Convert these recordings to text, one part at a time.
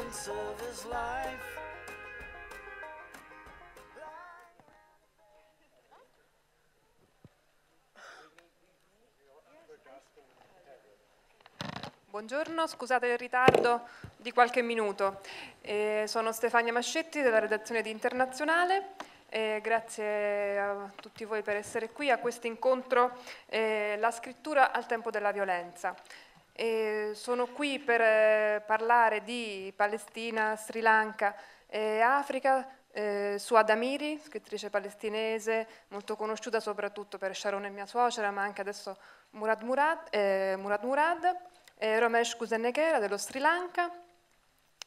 and serve his life. Buongiorno, scusate il ritardo di qualche minuto. Eh, sono Stefania Mascetti della redazione di Internazionale. Eh, grazie a tutti voi per essere qui a questo incontro eh, La scrittura al tempo della violenza. E sono qui per eh, parlare di Palestina, Sri Lanka e Africa eh, su Adamiri, scrittrice palestinese, molto conosciuta soprattutto per Sharon e mia suocera, ma anche adesso Murad Murad, eh, Murad, Murad eh, Ramesh Kuzenegera dello Sri Lanka,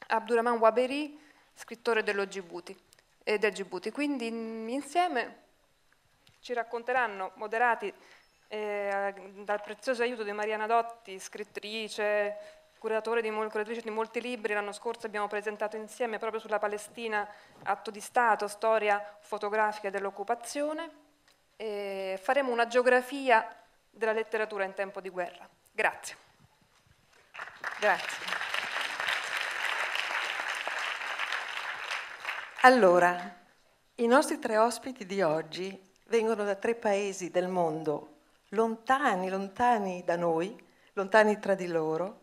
Abdurrahman Waberi, scrittore dello Djibouti, eh, del Djibouti. Quindi insieme ci racconteranno, moderati eh, dal prezioso aiuto di Mariana Dotti, scrittrice, curatore di, curatrice di molti libri, l'anno scorso abbiamo presentato insieme proprio sulla Palestina atto di Stato, storia fotografica dell'occupazione, eh, faremo una geografia della letteratura in tempo di guerra. Grazie. Grazie. Allora, i nostri tre ospiti di oggi vengono da tre paesi del mondo lontani, lontani da noi, lontani tra di loro,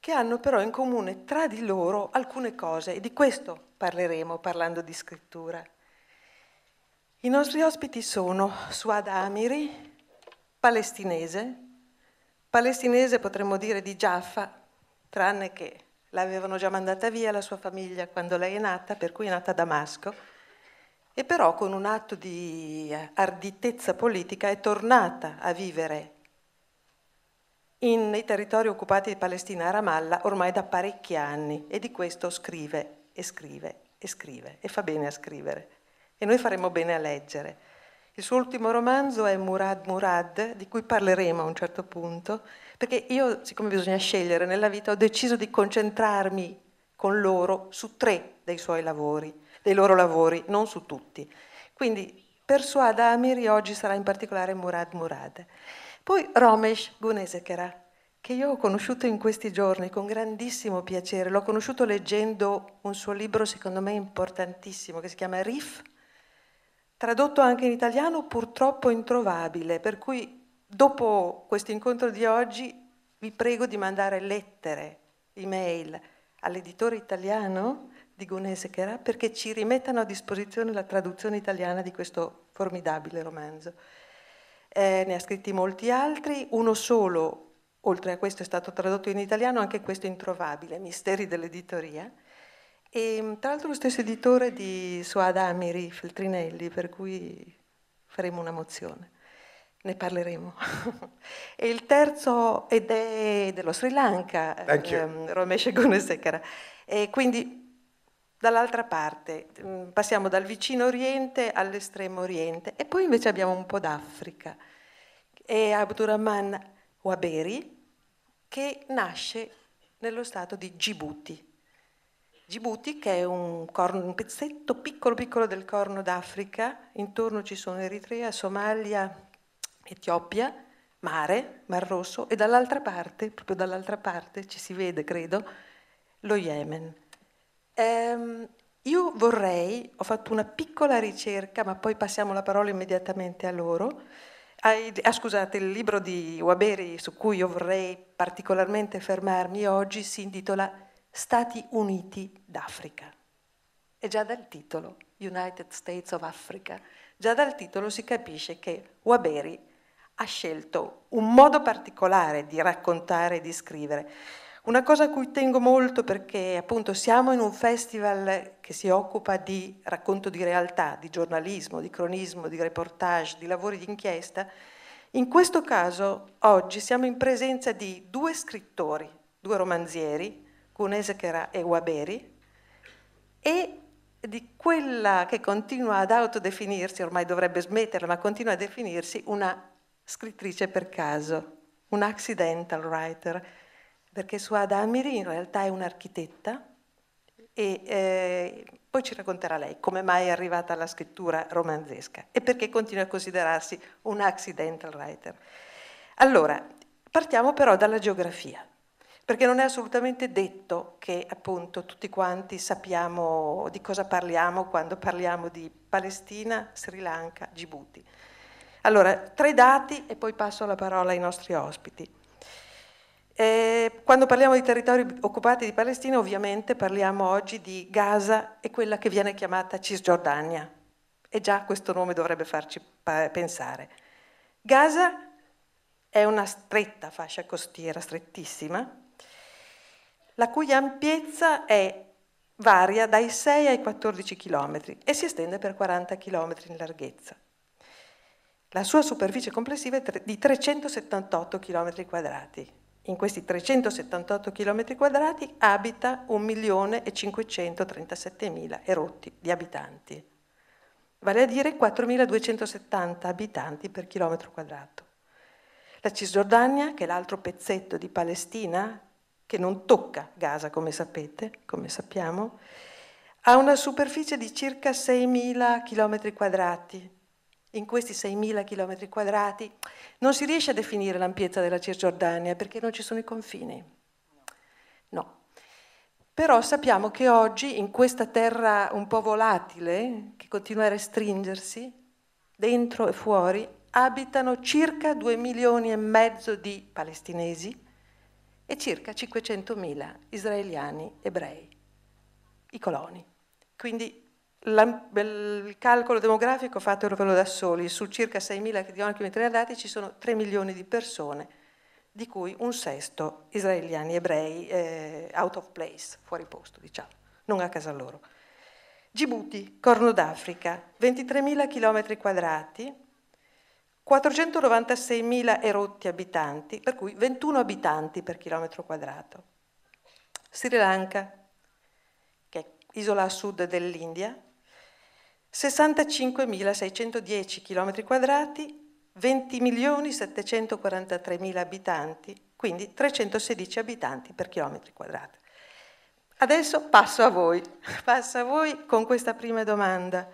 che hanno però in comune tra di loro alcune cose e di questo parleremo parlando di scrittura. I nostri ospiti sono Suad Amiri, palestinese, palestinese potremmo dire di Jaffa, tranne che l'avevano già mandata via la sua famiglia quando lei è nata, per cui è nata a Damasco, e però con un atto di arditezza politica è tornata a vivere in, nei territori occupati di Palestina a Ramallah ormai da parecchi anni e di questo scrive e scrive e scrive e fa bene a scrivere e noi faremo bene a leggere. Il suo ultimo romanzo è Murad Murad, di cui parleremo a un certo punto, perché io, siccome bisogna scegliere nella vita, ho deciso di concentrarmi con loro su tre dei suoi lavori dei loro lavori, non su tutti. Quindi persuada Amiri oggi sarà in particolare Murad Murad. Poi Romesh Gunesekera, che io ho conosciuto in questi giorni con grandissimo piacere, l'ho conosciuto leggendo un suo libro secondo me importantissimo che si chiama Rif, tradotto anche in italiano purtroppo introvabile, per cui dopo questo incontro di oggi vi prego di mandare lettere, email all'editore italiano di Gunese Cherà perché ci rimettano a disposizione la traduzione italiana di questo formidabile romanzo. Eh, ne ha scritti molti altri, uno solo, oltre a questo è stato tradotto in italiano, anche questo è introvabile, Misteri dell'editoria. E, mm, tra l'altro lo stesso editore di Suada Amiri Feltrinelli, per cui faremo una mozione, ne parleremo. e il terzo ed è dello Sri Lanka, ehm, Ramesh Gunasekara. E quindi Dall'altra parte mm, passiamo dal vicino oriente all'estremo oriente e poi invece abbiamo un po' d'Africa È Abdurrahman Waberi che nasce nello stato di Djibouti. Djibouti che è un, corno, un pezzetto piccolo piccolo del corno d'Africa, intorno ci sono Eritrea, Somalia, Etiopia, mare, Mar Rosso e dall'altra parte, proprio dall'altra parte ci si vede credo, lo Yemen. Um, io vorrei, ho fatto una piccola ricerca, ma poi passiamo la parola immediatamente a loro. Ah, scusate, il libro di Waberi su cui io vorrei particolarmente fermarmi oggi si intitola Stati Uniti d'Africa. E già dal titolo, United States of Africa, già dal titolo si capisce che Waberi ha scelto un modo particolare di raccontare e di scrivere. Una cosa a cui tengo molto perché appunto siamo in un festival che si occupa di racconto di realtà, di giornalismo, di cronismo, di reportage, di lavori di inchiesta. In questo caso oggi siamo in presenza di due scrittori, due romanzieri, Kunesekera e Waberi, e di quella che continua ad autodefinirsi, ormai dovrebbe smetterla, ma continua a definirsi una scrittrice per caso, un accidental writer, perché Suada Amiri in realtà è un'architetta e eh, poi ci racconterà lei come mai è arrivata alla scrittura romanzesca e perché continua a considerarsi un accidental writer. Allora, partiamo però dalla geografia, perché non è assolutamente detto che appunto tutti quanti sappiamo di cosa parliamo quando parliamo di Palestina, Sri Lanka, Djibouti. Allora, tre dati e poi passo la parola ai nostri ospiti. Eh, quando parliamo di territori occupati di Palestina, ovviamente parliamo oggi di Gaza e quella che viene chiamata Cisgiordania. E già questo nome dovrebbe farci pensare. Gaza è una stretta fascia costiera, strettissima, la cui ampiezza è, varia dai 6 ai 14 km e si estende per 40 km in larghezza. La sua superficie complessiva è di 378 km quadrati, in questi 378 km quadrati abita 1.537.000 erotti di abitanti, vale a dire 4.270 abitanti per chilometro quadrato. La Cisgiordania, che è l'altro pezzetto di Palestina, che non tocca Gaza, come sapete, come sappiamo, ha una superficie di circa 6.000 km quadrati, in questi 6.000 km quadrati, non si riesce a definire l'ampiezza della Cisgiordania perché non ci sono i confini. No. Però sappiamo che oggi in questa terra un po' volatile, che continua a restringersi, dentro e fuori, abitano circa 2 milioni e mezzo di palestinesi e circa 500.000 israeliani ebrei, i coloni. Quindi la, il calcolo demografico fatelo da soli, su circa 6.000 km radati ci sono 3 milioni di persone, di cui un sesto israeliani ebrei eh, out of place, fuori posto, diciamo, non a casa loro. Djibouti, Corno d'Africa, 23.000 km quadrati, 496.000 erotti abitanti, per cui 21 abitanti per chilometro quadrato. Sri Lanka, che è isola a sud dell'India, 65.610 km2, 20.743.000 abitanti, quindi 316 abitanti per chilometri quadrati. Adesso passo a voi, passo a voi con questa prima domanda.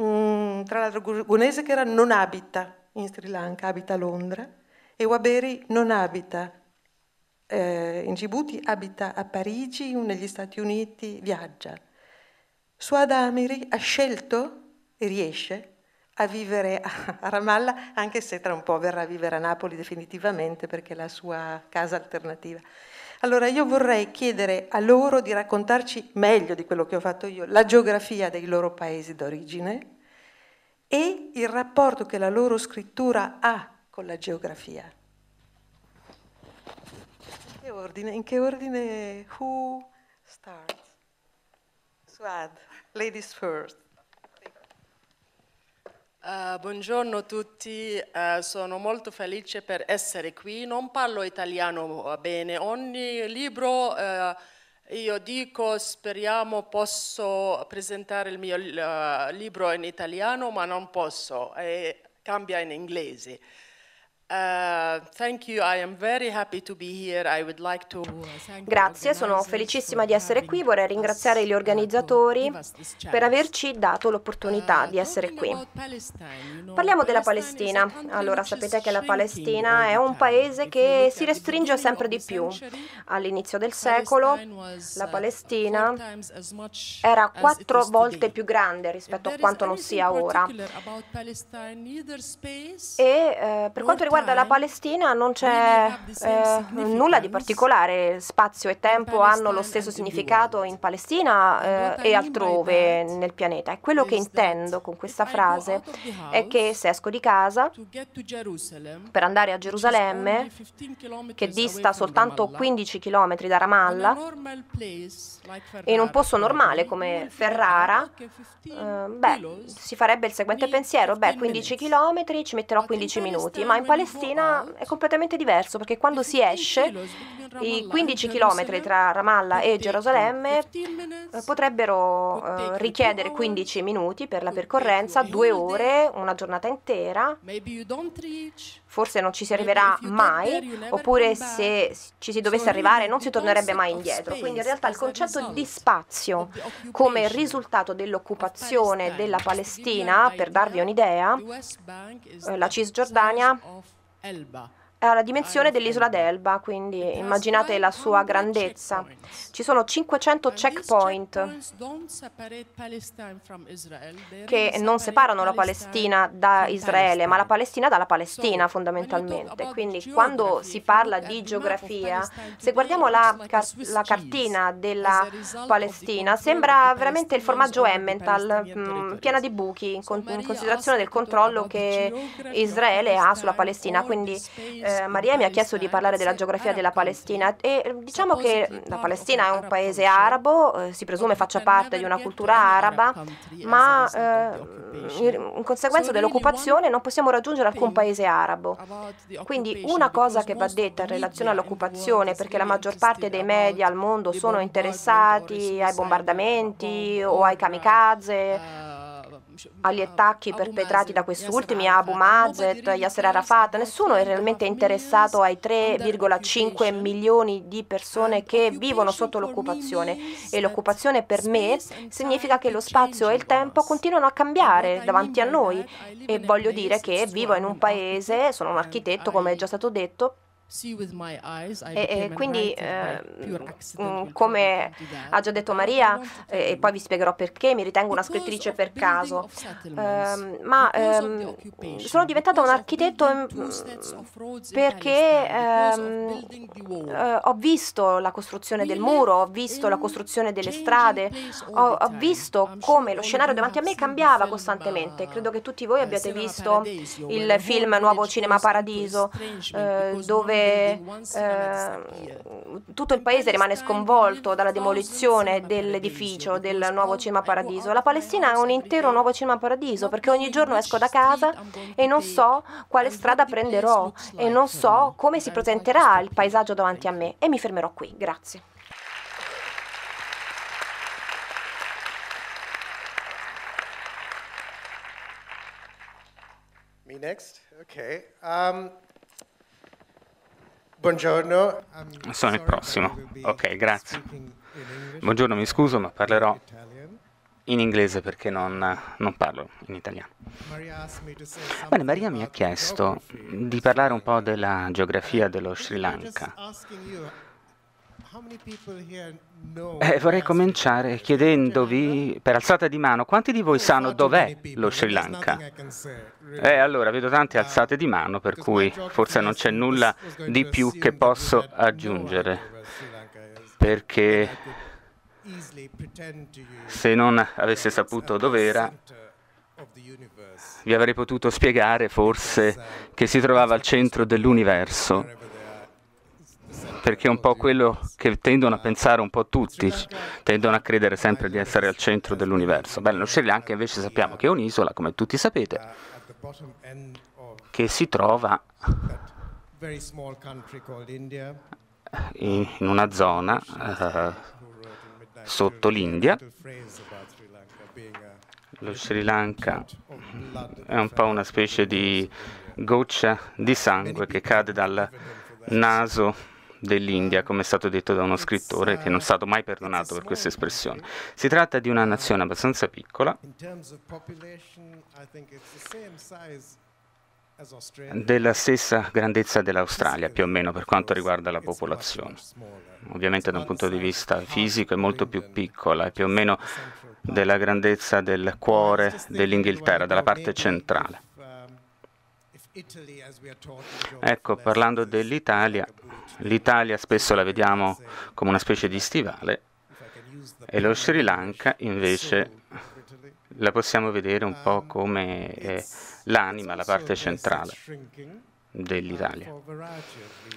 Mm, tra l'altro Gunese che era non abita in Sri Lanka, abita a Londra, e Waberi non abita eh, in Djibouti, abita a Parigi, negli Stati Uniti, viaggia. Suad Amiri ha scelto e riesce a vivere a Ramallah, anche se tra un po' verrà a vivere a Napoli definitivamente perché è la sua casa alternativa. Allora io vorrei chiedere a loro di raccontarci meglio di quello che ho fatto io, la geografia dei loro paesi d'origine e il rapporto che la loro scrittura ha con la geografia. In che ordine? In che ordine? Who starts? Suad. Ladies first. Uh, buongiorno a tutti, uh, sono molto felice per essere qui. Non parlo italiano bene, ogni libro uh, io dico speriamo posso presentare il mio libro in italiano, ma non posso, e cambia in inglese. Uh, Grazie, sono felicissima di essere qui. Vorrei ringraziare gli organizzatori per averci dato l'opportunità uh, di essere qui. Parliamo della Palestina. Allora, sapete che la Palestina è un paese che si restringe sempre di più. All'inizio del secolo la uh, Palestina era quattro volte più grande rispetto a quanto non sia ora. E eh, per quanto riguarda riguarda la Palestina non c'è eh, nulla di particolare, spazio e tempo hanno lo stesso significato in Palestina eh, e altrove nel pianeta. E quello che esatto. intendo con questa frase è che se esco di casa per andare a Gerusalemme, che dista soltanto 15 km da Ramallah, in un posto normale come Ferrara, eh, beh, si farebbe il seguente pensiero, beh, 15 km ci metterò 15 minuti, ma in Palestina Palestina è completamente diverso perché quando si esce i 15 km tra Ramallah e Gerusalemme eh, potrebbero eh, richiedere 15 minuti per la percorrenza, due ore, una giornata intera. Forse non ci si arriverà mai, oppure se ci si dovesse arrivare non si tornerebbe mai indietro. Quindi in realtà il concetto di spazio come risultato dell'occupazione della Palestina, per darvi un'idea, eh, la Cisgiordania Elba. ha la dimensione dell'isola d'Elba, quindi immaginate la sua grandezza. Ci sono 500 checkpoint che non separano la Palestina da Israele, ma la Palestina dalla Palestina fondamentalmente. Quindi quando si parla di geografia, se guardiamo la, car- la cartina della Palestina, sembra veramente il formaggio Emmental, mh, mm, piena di buchi, in, con- in considerazione del controllo che Israele ha sulla Palestina. Quindi eh, eh, Maria mi ha chiesto di parlare della geografia della Palestina e eh, diciamo che la Palestina è un paese arabo, eh, si presume faccia parte di una cultura araba, ma eh, in conseguenza dell'occupazione non possiamo raggiungere alcun paese arabo. Quindi una cosa che va detta in relazione all'occupazione, perché la maggior parte dei media al mondo sono interessati ai bombardamenti o ai kamikaze agli attacchi perpetrati da questi ultimi Abu Mazet, Yasser Arafat, nessuno è realmente interessato ai 3,5 milioni di persone che vivono sotto l'occupazione e l'occupazione per me significa che lo spazio e il tempo continuano a cambiare davanti a noi e voglio dire che vivo in un paese, sono un architetto come è già stato detto, e, quindi, eh, mm, mm, come ha già detto Maria, e poi vi spiegherò perché, mi ritengo una scrittrice per caso, eh, ma ehm, sono diventata un architetto perché ehm, eh, ho visto la costruzione del muro, ho visto la costruzione delle strade, ho, ho visto come lo scenario davanti a me cambiava costantemente. Uh, Credo che tutti voi uh, abbiate visto il film Nuovo Cinema Paradiso, eh, dove Ehm, tutto il paese rimane sconvolto dalla demolizione dell'edificio del nuovo Cinema Paradiso. La Palestina è un intero nuovo Cinema Paradiso perché ogni giorno esco da casa e non so quale strada prenderò e non so come si presenterà il paesaggio davanti a me e mi fermerò qui. Grazie. Me next? Okay. Um, Buongiorno. Sono il prossimo. Ok, grazie. Buongiorno, mi scuso, ma parlerò in inglese perché non, non parlo in italiano. Bene, Maria mi ha chiesto di parlare un po' della geografia dello Sri Lanka. Eh, vorrei cominciare chiedendovi per alzata di mano quanti di voi sanno dov'è lo Sri Lanka? Eh, allora vedo tante uh, alzate di mano, per cui forse non c'è nulla di più che posso aggiungere. Perché se non avesse saputo dov'era, vi avrei potuto spiegare forse uh, che si trovava al centro dell'universo perché è un po' quello che tendono a pensare un po' tutti, tendono a credere sempre di essere al centro dell'universo. Beh, lo Sri Lanka invece sappiamo che è un'isola, come tutti sapete, che si trova in una zona eh, sotto l'India. Lo Sri Lanka è un po' una specie di goccia di sangue che cade dal naso dell'India, come è stato detto da uno scrittore che non è stato mai perdonato per questa espressione. Si tratta di una nazione abbastanza piccola, della stessa grandezza dell'Australia, più o meno per quanto riguarda la popolazione. Ovviamente da un punto di vista fisico è molto più piccola, è più o meno della grandezza del cuore dell'Inghilterra, della parte centrale. Um, ecco, parlando dell'Italia, L'Italia spesso la vediamo come una specie di stivale e lo Sri Lanka invece la possiamo vedere un po' come eh, l'anima, la parte centrale dell'Italia.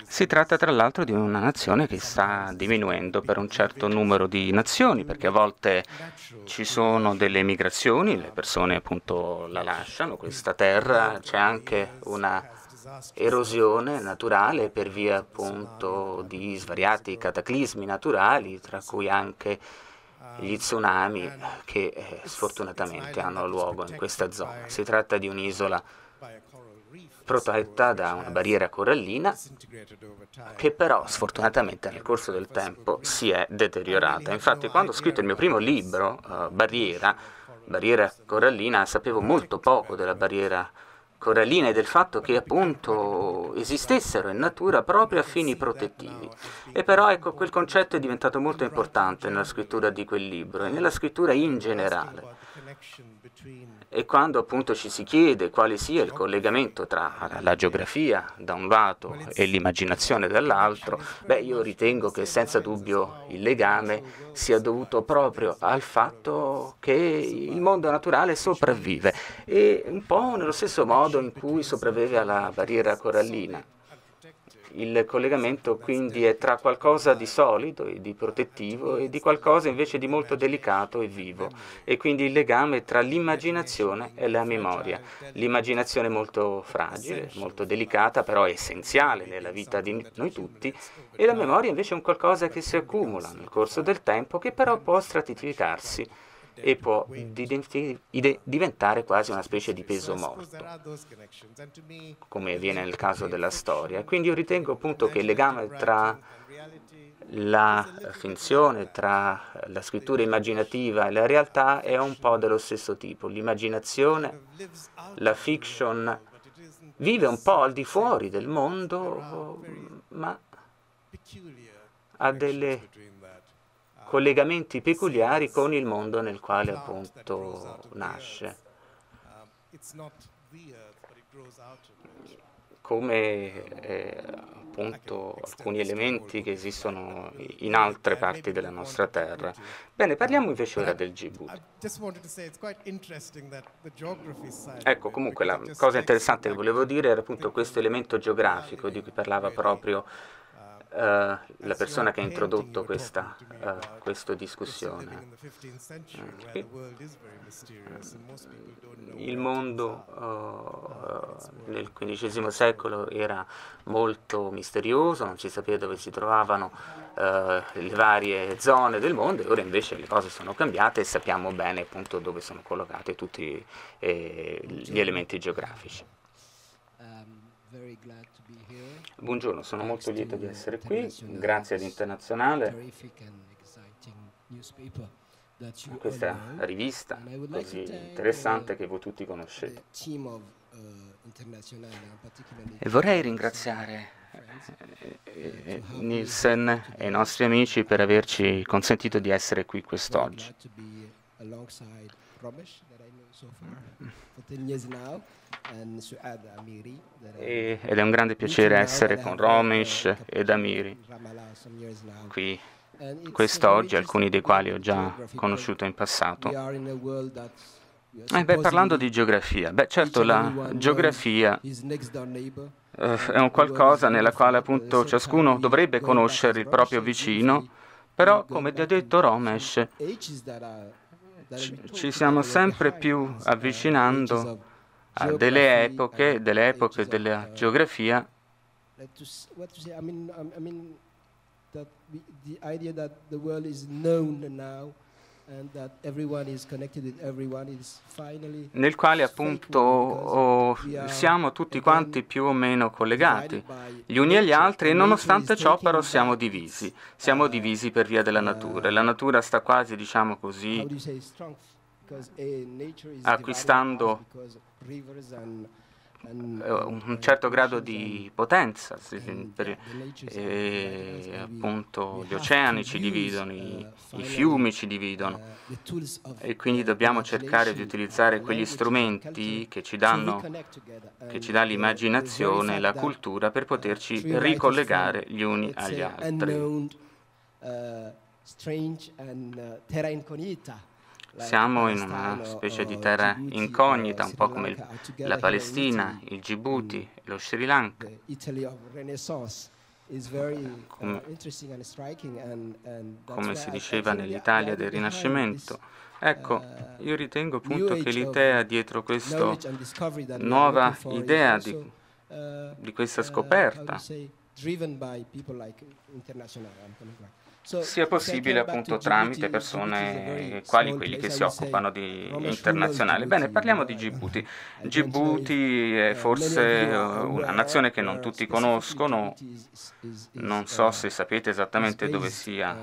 Si tratta tra l'altro di una nazione che sta diminuendo per un certo numero di nazioni, perché a volte ci sono delle migrazioni, le persone appunto la lasciano, questa terra c'è anche una erosione naturale per via appunto di svariati cataclismi naturali, tra cui anche gli tsunami che eh, sfortunatamente hanno luogo in questa zona. Si tratta di un'isola protetta da una barriera corallina che però sfortunatamente nel corso del tempo si è deteriorata. Infatti quando ho scritto il mio primo libro, uh, Barriera, Barriera corallina, sapevo molto poco della barriera corallina coralline del fatto che appunto esistessero in natura proprio a fini protettivi. E però ecco, quel concetto è diventato molto importante nella scrittura di quel libro e nella scrittura in generale e quando appunto ci si chiede quale sia il collegamento tra la geografia da un lato e l'immaginazione dall'altro, beh io ritengo che senza dubbio il legame sia dovuto proprio al fatto che il mondo naturale sopravvive e un po' nello stesso modo in cui sopravvive alla barriera corallina. Il collegamento quindi è tra qualcosa di solido e di protettivo e di qualcosa invece di molto delicato e vivo e quindi il legame tra l'immaginazione e la memoria. L'immaginazione molto fragile, molto delicata, però è essenziale nella vita di noi tutti e la memoria invece è un qualcosa che si accumula nel corso del tempo che però può stratificarsi e può diventare quasi una specie di peso morto, come avviene nel caso della storia. Quindi io ritengo appunto che il legame tra la finzione, tra la scrittura immaginativa e la realtà è un po' dello stesso tipo. L'immaginazione, la fiction vive un po' al di fuori del mondo, ma ha delle collegamenti peculiari con il mondo nel quale appunto nasce. Um, Come eh, appunto alcuni elementi che esistono in altre parti della nostra terra. Bene, parliamo um, invece ora del Djibouti. Ecco, comunque la cosa interessante che volevo dire era appunto questo elemento geografico di cui parlava proprio eh, la persona che ha introdotto questa, uh, questa discussione. Eh, il mondo uh, nel XV secolo era molto misterioso, non si sapeva dove si trovavano le varie zone del mondo e ora invece le cose sono cambiate e sappiamo bene appunto dove sono collocati tutti eh, gli elementi geografici. Um, very glad Buongiorno, sono molto lieto di essere qui, grazie all'Internazionale, a questa rivista così interessante che voi tutti conoscete. Uh, e vorrei ringraziare eh, eh, eh, Nielsen e i nostri amici per averci consentito di essere qui quest'oggi rubbish that I know so far for 10 years now, and Suad Amiri. E, ed è un grande piacere essere con Romesh uh, ed Amiri qui quest'oggi, alcuni dei quali ho già conosciuto in passato. Eh beh, parlando di geografia, beh certo la geografia eh, è un qualcosa nella quale appunto ciascuno dovrebbe conoscere il proprio vicino, però come ti ha detto Romesh, ci stiamo sempre più avvicinando a delle epoche, eh, delle epoche della eh, geografia that we, the idea that the world nel quale appunto oh, siamo tutti quanti più o meno collegati gli uni agli altri e nonostante ciò però siamo divisi, siamo uh, divisi per via della uh, natura. e La natura sta quasi, diciamo così, eh, acquistando eh, un certo grado di potenza, per, e, eh, appunto gli oceani ci dividono, i, i fiumi ci dividono e quindi dobbiamo cercare di utilizzare quegli strumenti che ci danno, che ci dà l'immaginazione, la cultura per poterci ricollegare gli uni agli altri. Uh, strange and uh, terra incognita. Siamo in una specie di eh, terra incognita, eh, un po' come la Palestina, il Djibouti, lo Sri Lanka. Eh, come, uh, come si diceva nell'Italia del Rinascimento. Ecco, uh, io ritengo appunto che l'idea dietro questa nuova idea di, uh, di questa scoperta sia possibile appunto tramite persone quali quelli che si occupano di internazionale. Bene, parliamo di Djibouti. Eh, Djibouti è eh, forse una nazione che eh, non tutti conoscono, non so se sapete esattamente dove sia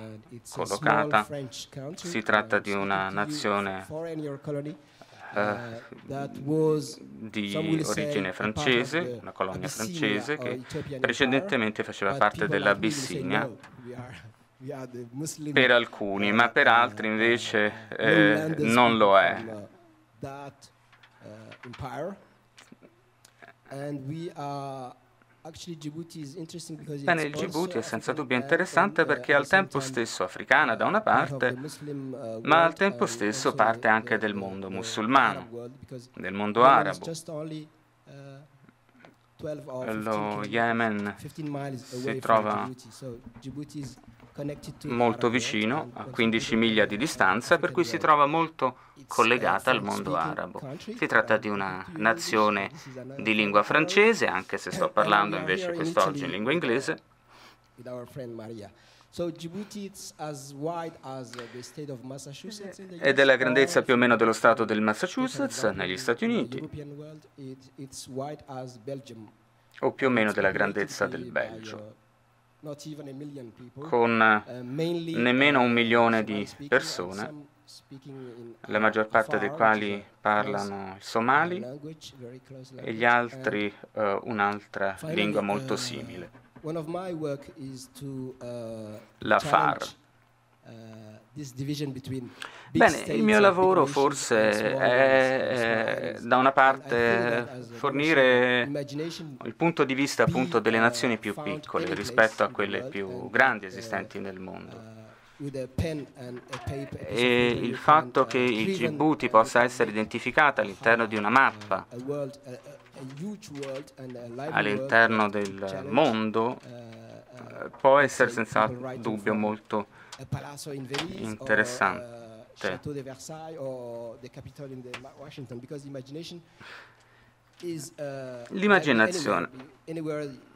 collocata. Si tratta di una nazione Uh, di origine francese, una colonia francese che precedentemente faceva parte dell'Abissinia per alcuni, ma per altri invece eh, non lo è. Bene, il Djibouti è senza dubbio interessante uh, perché è al tempo stesso africana da una parte, uh, ma al tempo stesso parte anche del mondo musulmano, del mondo arabo. Uh, lo Yemen si trova molto vicino, a 15 miglia di distanza, per cui si trova molto collegata al mondo arabo. Si tratta di una nazione di lingua francese, anche se sto parlando invece quest'oggi in lingua inglese. Uh, è della grandezza più o meno dello stato del Massachusetts negli Stati Uniti, o più o meno della grandezza del Belgio con uh, eh, nemmeno uh, un milione di persone, la maggior parte dei quali parlano il somali e gli altri uh, un'altra lingua molto uh, simile, la FAR. Bene, il mio lavoro forse è eh, da una parte fornire il punto di vista appunto delle uh, nazioni più piccole rispetto a quelle più grandi uh, esistenti nel mondo. Uh, e il fatto che il Djibouti possa essere identificato all'interno di una mappa, all'interno del mondo, eh, può essere senza dubbio molto interessante. Eh, eh, L'immaginazione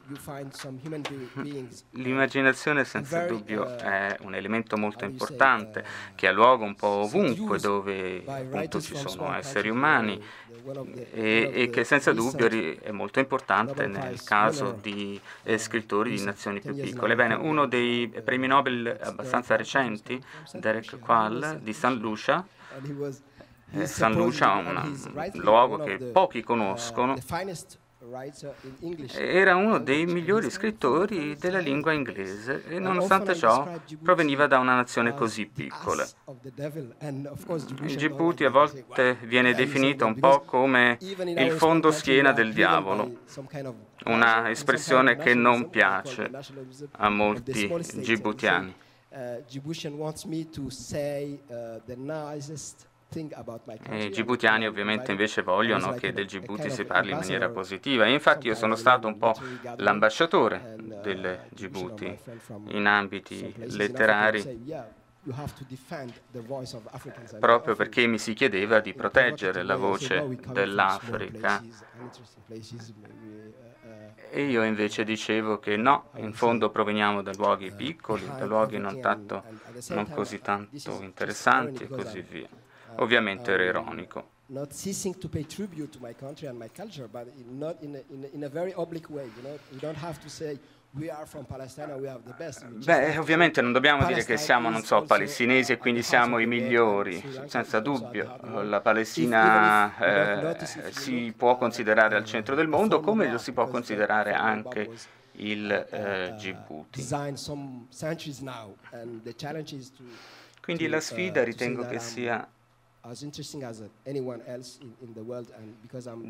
Mm. L'immaginazione senza dubbio uh, è un elemento molto importante uh, che ha luogo un po' ovunque dove appunto ci sono esseri umani uh, e, e che senza dubbio è molto importante nel caso di eh, scrittori di nazioni più piccole. Bene, uno dei premi Nobel abbastanza recenti, Derek Qual di San Lucia, eh, San Lucia è un luogo che pochi conoscono, era uno dei migliori scrittori della lingua inglese e nonostante ciò proveniva da una nazione così piccola. Djibouti a volte viene definito un po' come il fondo schiena del diavolo, una espressione che non piace a molti djiboutiani. Uh, Djiboutian wants me to say uh, the nicest i gibuti ovviamente invece vogliono che del Djibouti si parli in maniera positiva infatti io sono stato un po' l'ambasciatore uh, del Djibouti in ambiti letterari proprio perché mi si chiedeva di proteggere la voce dell'Africa. Uh, uh, e io invece dicevo che no, in fondo proveniamo da luoghi piccoli, da luoghi non, tanto, non così tanto interessanti e così via. Eh, ovviamente era ironico. Beh, ovviamente non dobbiamo dire che siamo, non so, palestinesi e quindi siamo i migliori, senza dubbio. La Palestina eh, si può considerare al centro del mondo come lo si può considerare anche il uh, eh, Djibouti. Uh, quindi la uh, sfida ritengo che sia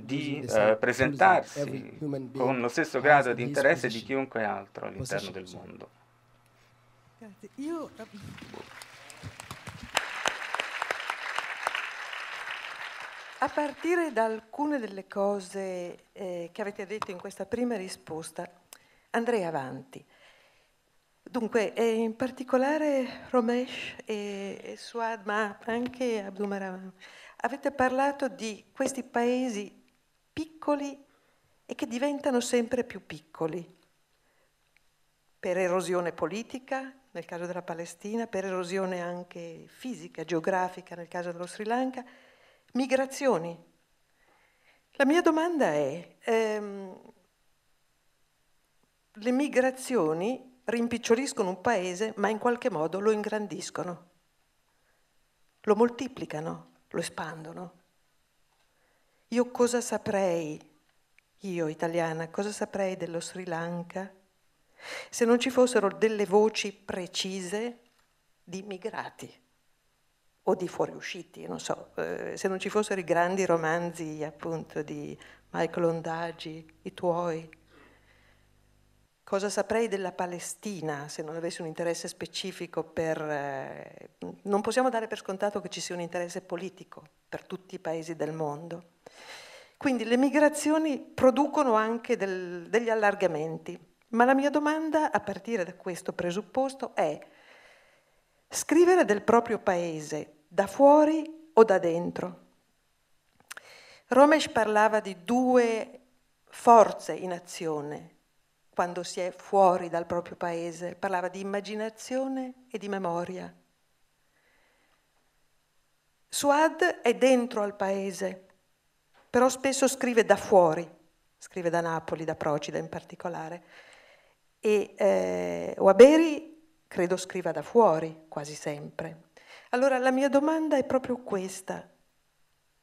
di eh, presentarsi con lo stesso grado di interesse di chiunque altro all'interno del mondo. Grazie. Io eh, A partire da alcune delle cose eh, che avete detto in questa prima risposta, andrei avanti. Dunque, in particolare Romesh e, e Suad, ma anche Abdumaravan, avete parlato di questi paesi piccoli e che diventano sempre più piccoli per erosione politica, nel caso della Palestina, per erosione anche fisica, geografica, nel caso dello Sri Lanka, migrazioni. La mia domanda è, ehm, le migrazioni rimpiccioliscono un paese ma in qualche modo lo ingrandiscono, lo moltiplicano, lo espandono. Io cosa saprei, io italiana, cosa saprei dello Sri Lanka se non ci fossero delle voci precise di immigrati o di fuoriusciti, non so, eh, se non ci fossero i grandi romanzi appunto di Michael Ondaggi, i tuoi, Cosa saprei della Palestina se non avessi un interesse specifico per... Eh, non possiamo dare per scontato che ci sia un interesse politico per tutti i paesi del mondo. Quindi le migrazioni producono anche del, degli allargamenti, ma la mia domanda a partire da questo presupposto è scrivere del proprio paese da fuori o da dentro? Romesh parlava di due forze in azione, quando si è fuori dal proprio paese, parlava di immaginazione e di memoria. Suad è dentro al paese, però spesso scrive da fuori, scrive da Napoli, da Procida in particolare, e eh, Waberi credo scriva da fuori quasi sempre. Allora la mia domanda è proprio questa.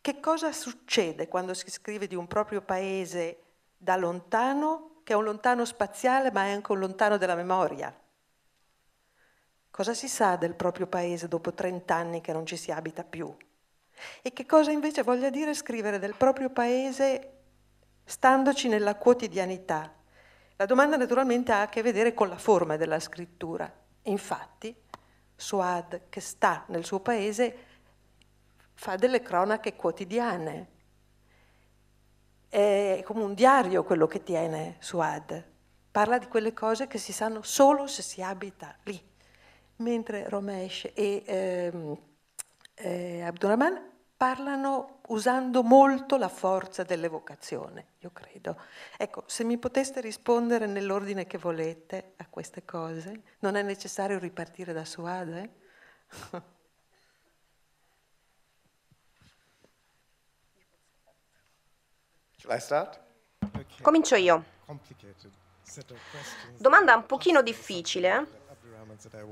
Che cosa succede quando si scrive di un proprio paese da lontano che è un lontano spaziale ma è anche un lontano della memoria. Cosa si sa del proprio paese dopo 30 anni che non ci si abita più? E che cosa invece voglia dire scrivere del proprio paese standoci nella quotidianità? La domanda naturalmente ha a che vedere con la forma della scrittura. Infatti, Suad, che sta nel suo paese, fa delle cronache quotidiane, è come un diario quello che tiene Suad, parla di quelle cose che si sanno solo se si abita lì, mentre Romesh e ehm, eh, Abdurrahman parlano usando molto la forza dell'evocazione, io credo. Ecco, se mi poteste rispondere nell'ordine che volete a queste cose, non è necessario ripartire da Suad, eh? Comincio io. Domanda un pochino difficile. Eh?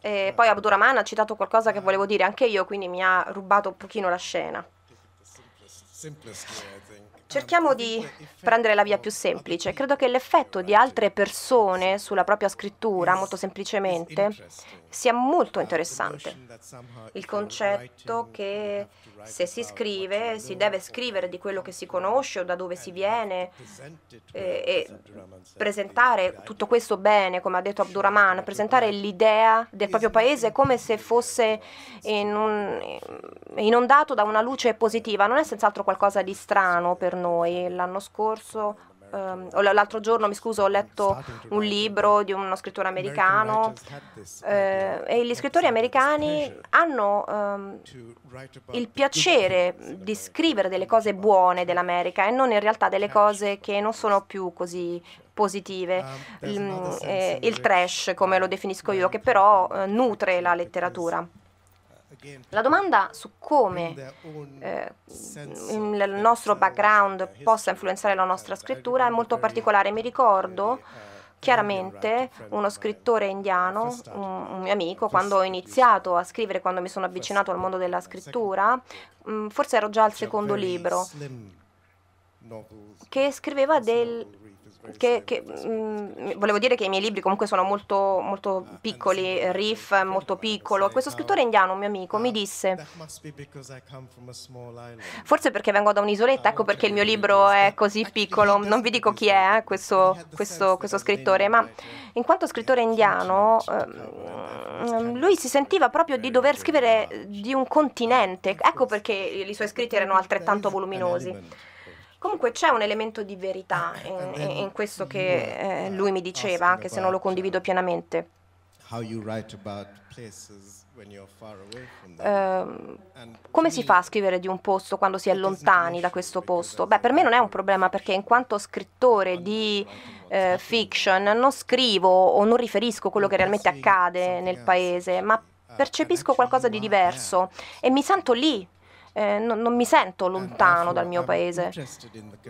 E eh, poi Abdurrahman ha citato qualcosa che ah. volevo dire anche io, quindi mi ha rubato un pochino la scena. Ah, Cerchiamo di prendere la via più semplice. Credo che l'effetto di altre persone sulla propria scrittura, molto semplicemente, sia molto ah, interessante. Il concetto che se si scrive, si deve scrivere di quello che si conosce o da dove si viene eh, e, e presentare tutto questo bene, come ha detto Abdurrahman, presentare l'idea del proprio paese come se fosse in un, inondato da una luce positiva, non è senz'altro qualcosa qualcosa di strano per noi. L'anno scorso, ehm, l'altro giorno, mi scuso, ho letto un libro di uno scrittore americano eh, e gli scrittori americani hanno ehm, il piacere di scrivere delle cose buone dell'America e non in realtà delle cose che non sono più così positive, il, mm, eh, il trash come lo definisco io, che però eh, nutre la letteratura. La domanda su come eh, il nostro background possa influenzare la nostra scrittura è molto particolare. Mi ricordo eh, chiaramente uno scrittore indiano, un, un, mio amico, quando ho iniziato a scrivere, quando mi sono avvicinato al mondo della scrittura, mm, forse ero già al secondo libro, che scriveva del, che, che, mh, mm, volevo dire che i miei libri comunque sono molto, molto ah, piccoli, Riff è molto piccolo. Questo scrittore indiano, un mio amico, mi ah, disse, forse perché vengo da un'isoletta, ah, ecco perché il mio libro è così piccolo. Non vi dico chi è eh, questo, questo, questo, scrittore, ma in quanto scrittore indiano, ehm, mm, lui si sentiva proprio di dover scrivere di un continente. Ecco perché i suoi scritti erano altrettanto voluminosi. Comunque c'è un elemento di verità ah, eh, eh, in, in questo che eh, eh, lui mi diceva, anche se non lo condivido pienamente. Ehm, come si fa a scrivere di un posto quando si è lontani da questo posto? Beh, per me non è un problema perché in quanto scrittore di uh, fiction non scrivo o non riferisco quello che realmente accade nel paese, ma ah, percepisco qualcosa di diverso e mi sento lì eh, non, non, mi sento lontano dal mio paese.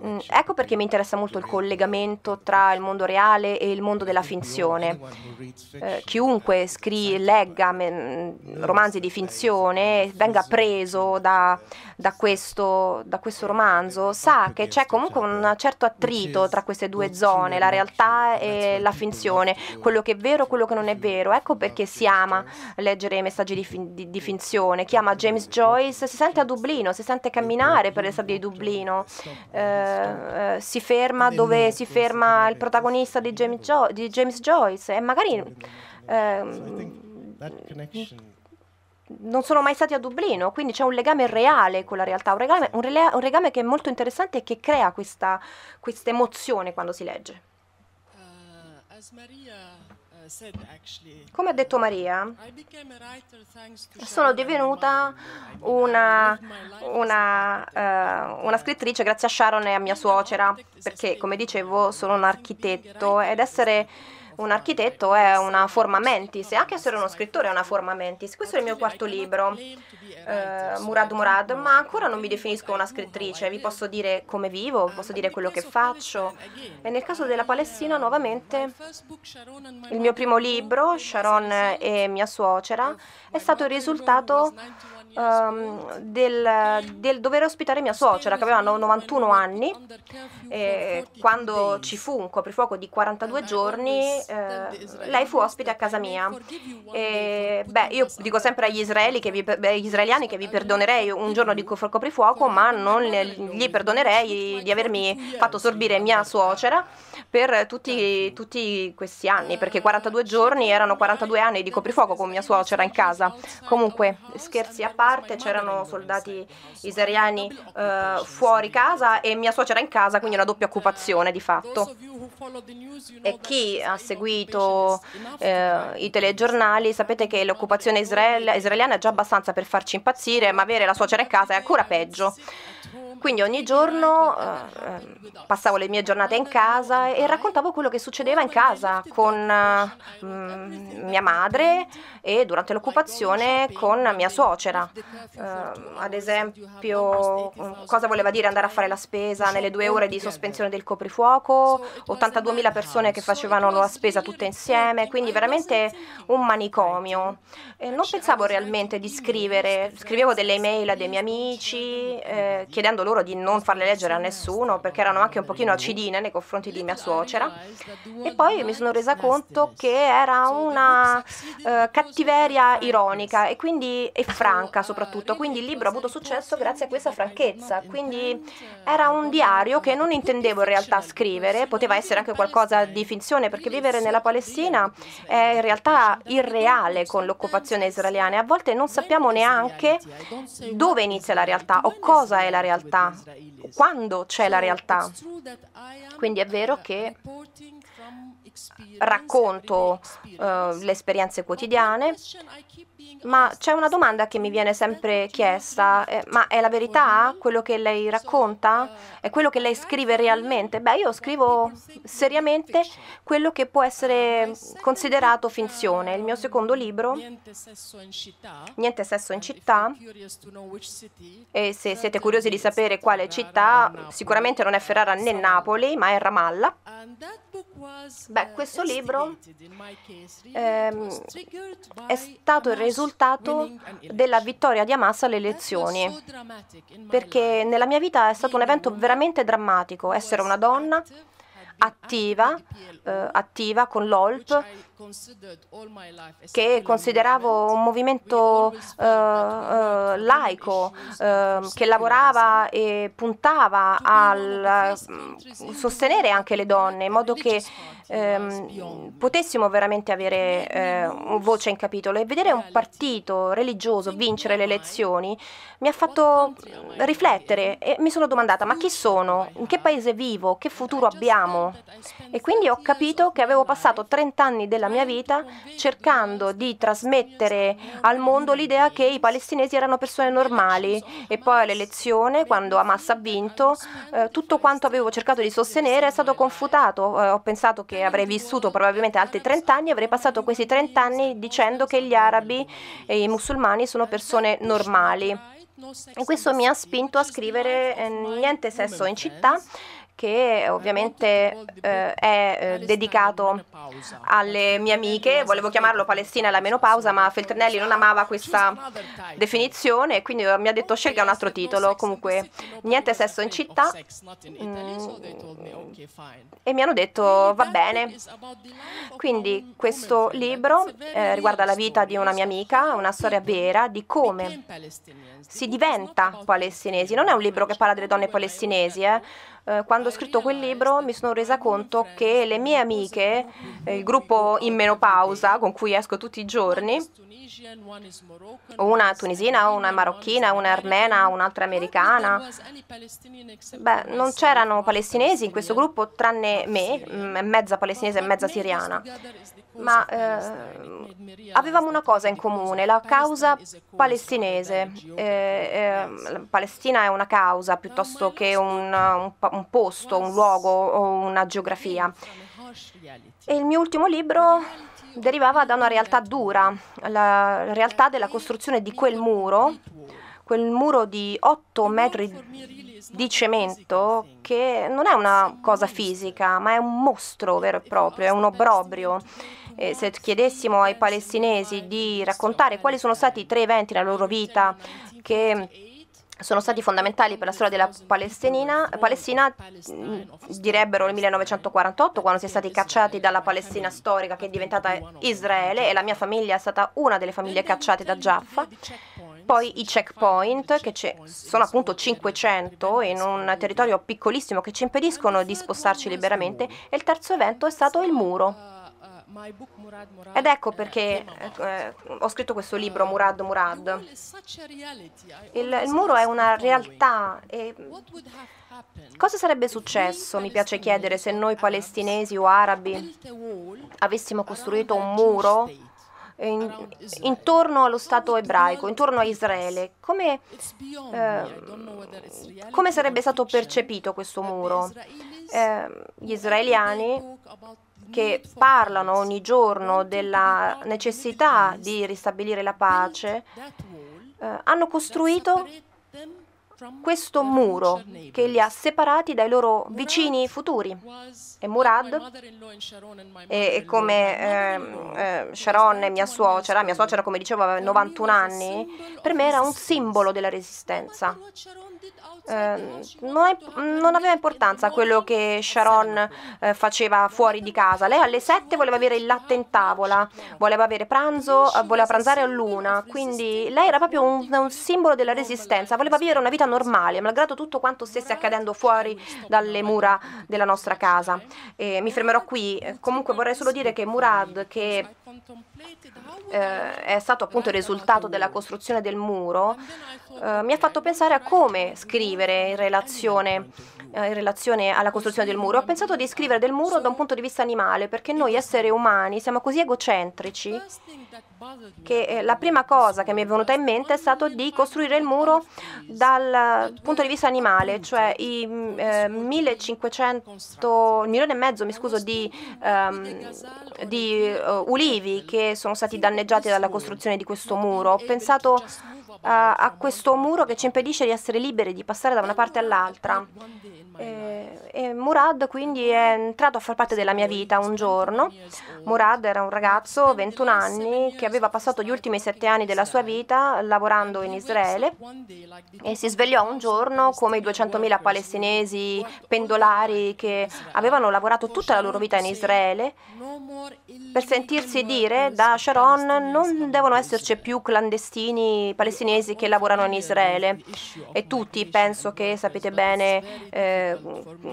Mm, ecco perché mi interessa molto il collegamento tra il mondo reale e il mondo della finzione. Eh, chiunque scri- legga me- romanzi di finzione venga preso da, da, questo, da questo romanzo sa che c'è comunque un certo attrito tra queste due zone, la realtà e la finzione, quello che è vero e quello che non è vero. Ecco perché si ama leggere messaggi di, fin- di, di finzione. Chi ama James Joyce si sente ad Dublino, si sente camminare per le sabbie di certo, Dublino, eh, si ferma dove si ferma il protagonista di James, jo- di James Joyce e magari... Ehm, non sono mai stati a Dublino, quindi c'è un legame reale con la realtà, un legame, un rela- un legame che è molto interessante e che crea questa, questa emozione quando si legge. Uh, as Maria come ha detto Maria, sono divenuta una, una, uh, una, scrittrice grazie a Sharon e a mia suocera, perché come dicevo sono un architetto ed essere un architetto è una forma mentis e anche essere uno scrittore è una forma mentis. Questo è il mio quarto libro, eh, Murad Murad, ma ancora non mi definisco una scrittrice, vi posso dire come vivo, posso dire quello che faccio. E nel caso della Palestina, nuovamente, il mio primo libro, Sharon e mia suocera, è stato il risultato um, del, del, dover ospitare mia suocera che aveva 91 anni e quando ci fu un coprifuoco di 42 giorni eh, lei fu ospite a casa mia e, beh io dico sempre agli che vi, beh, israeliani che vi perdonerei un giorno di coprifuoco ma non gli perdonerei di avermi fatto sorbire mia suocera per tutti, tutti questi anni, perché 42 eh, giorni erano 42 anni di coprifuoco con mia suocera in casa. Comunque, scherzi a parte, c'erano soldati israeliani eh, fuori casa e mia suocera in casa, quindi una doppia occupazione di fatto. E chi ha seguito eh, i telegiornali, sapete che l'occupazione israel- israeliana è già abbastanza per farci impazzire, ma avere la suocera in casa è ancora peggio. Quindi ogni giorno eh, passavo le mie giornate in casa e raccontavo quello che succedeva in casa con eh, mm, mia madre e durante l'occupazione con mia suocera. Eh, ad esempio, mm, cosa voleva dire andare a fare la spesa nelle due ore di sospensione del coprifuoco, 82.000 persone che facevano la spesa tutte insieme, quindi veramente un manicomio. non pensavo realmente di scrivere, scrivevo delle email a dei miei amici eh, chiedendo loro loro di non farle leggere a nessuno perché erano anche un pochino acidine nei confronti di mia suocera e poi mi sono resa conto che era una eh, cattiveria ironica e quindi e franca soprattutto, quindi il libro ha avuto successo grazie a questa franchezza, quindi era un diario che non intendevo in realtà scrivere, poteva essere anche qualcosa di finzione perché vivere nella Palestina è in realtà irreale con l'occupazione israeliana e a volte non sappiamo neanche dove inizia la realtà o cosa è la realtà quando c'è la realtà. Quindi è vero che racconto uh, le esperienze quotidiane ma c'è una domanda che mi viene sempre chiesta, eh, ma è la verità quello che lei racconta? È quello che lei scrive realmente? Beh, io scrivo seriamente quello che può essere considerato finzione. Il mio secondo libro, Niente sesso in città, e se siete curiosi di sapere quale città, sicuramente non è Ferrara né Napoli, ma è Ramallah. Beh, questo libro eh, è stato il risultato risultato della vittoria di Hamas alle elezioni, perché nella mia vita è stato un evento veramente drammatico essere una donna attiva, eh, attiva con l'OLP che consideravo un movimento eh, eh, laico eh, che lavorava e puntava a mm, sostenere anche le donne in modo che ehm, potessimo veramente avere eh, voce in capitolo e vedere un partito religioso vincere le elezioni mi ha fatto riflettere e mi sono domandata ma chi sono? In che paese vivo? Che futuro abbiamo? E quindi ho capito che avevo passato 30 anni della mia vita cercando di trasmettere al mondo l'idea che i palestinesi erano persone normali e poi all'elezione, quando Hamas ha vinto, eh, tutto quanto avevo cercato di sostenere è stato confutato. Eh, ho pensato che avrei vissuto probabilmente altri 30 anni, avrei passato questi 30 anni dicendo che gli arabi e i musulmani sono persone normali. E questo mi ha spinto a scrivere eh, Niente sesso in città, che ovviamente eh, eh è dedicato alle mie amiche, volevo chiamarlo Palestina alla menopausa, ma Feltrinelli non amava questa definizione e quindi mi ha detto scelga un altro titolo, comunque niente sesso in città mm, e mi hanno detto va bene. Quindi questo libro eh, riguarda la vita di una mia amica, una storia vera di come si diventa palestinesi, non è un libro che parla delle donne palestinesi, eh eh, quando ho scritto quel libro mi sono resa conto che le mie amiche, eh, il gruppo in menopausa con cui esco tutti i giorni, una tunisina, una marocchina, una armena, un'altra americana. Beh, non c'erano palestinesi in questo gruppo tranne me, mm, mezza palestinese e mezza siriana. Ma eh, avevamo una cosa in comune, la causa palestinese. Eh, eh, Palestina è una causa piuttosto che un, un, un posto, un luogo o una geografia. E il mio ultimo libro derivava da una realtà dura, la realtà della costruzione di quel muro, quel muro di 8 metri di cemento che non è una cosa fisica, ma è un mostro vero e proprio, è un obbrobrio. E se chiedessimo ai palestinesi di raccontare quali sono stati i tre eventi nella loro vita che sono stati fondamentali per la storia della Palestina, Palestina, direbbero nel 1948 quando si è stati cacciati dalla Palestina storica che è diventata Israele e la mia famiglia è stata una delle famiglie cacciate da Jaffa. Poi i checkpoint, che sono appunto 500 in un territorio piccolissimo che ci impediscono di spostarci liberamente. E il terzo evento è stato il muro. Ed ecco eh, perché ecco, eh, ho scritto questo libro, eh, Murad Murad. Il, il muro è una realtà e cosa sarebbe successo, mi piace chiedere, se noi palestinesi o arabi avessimo costruito un muro in, intorno allo Stato ebraico, intorno a Israele. Come, eh, come sarebbe stato percepito questo muro? Eh, gli israeliani che parlano ogni giorno della necessità di ristabilire la pace, eh, hanno costruito questo muro che li ha separati dai loro vicini futuri. E Murad è, come ehm, eh, eh, Sharon, mia suocera, mia suocera come dicevo aveva 91 anni, per me era un simbolo della resistenza eh, non, è, non, aveva importanza quello che Sharon eh, faceva fuori di casa. Lei alle 7 voleva avere il latte in tavola, voleva avere pranzo, eh, voleva pranzare a luna. Quindi lei era proprio un, un simbolo della resistenza, voleva vivere una vita normale, malgrado tutto quanto stesse accadendo fuori dalle mura della nostra casa. Eh, mi fermerò qui. Eh, comunque vorrei solo dire che Murad, che eh, è stato appunto il risultato della costruzione del muro, mi ha fatto pensare a come scrivere scrivere in relazione eh, in relazione alla costruzione del muro. Ho pensato di scrivere del muro da un punto di vista animale, perché noi esseri umani siamo così egocentrici che eh, la prima cosa che mi è venuta in mente è stato di costruire il muro dal punto di vista animale, cioè i mm, eh, 1500, milione e mezzo, mi scuso, di, um, di uh, ulivi che sono stati danneggiati dalla costruzione di questo muro. Ho pensato a questo muro che ci impedisce di essere liberi, di passare da una parte all'altra. E Murad quindi è entrato a far parte della mia vita un giorno. Murad era un ragazzo, 21 anni, che aveva passato gli ultimi 7 anni della sua vita lavorando in Israele e si svegliò un giorno come i 200.000 palestinesi pendolari che avevano lavorato tutta la loro vita in Israele per sentirsi dire da Sharon non devono esserci più clandestini palestinesi palestinesi che lavorano in Israele e tutti penso che sapete bene eh,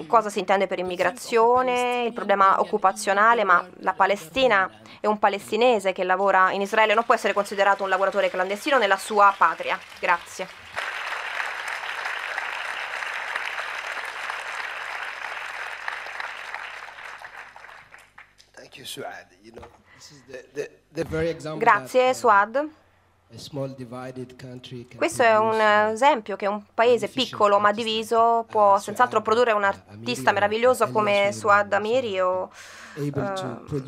cosa si intende per immigrazione, il problema occupazionale, ma la Palestina è un palestinese che lavora in Israele, non può essere considerato un lavoratore clandestino nella sua patria. Grazie. Grazie uh, Suad. Questo è un esempio che un paese piccolo ma diviso uh, può senz'altro produrre un uh, artista meraviglioso come Suad Amiri o, uh, uh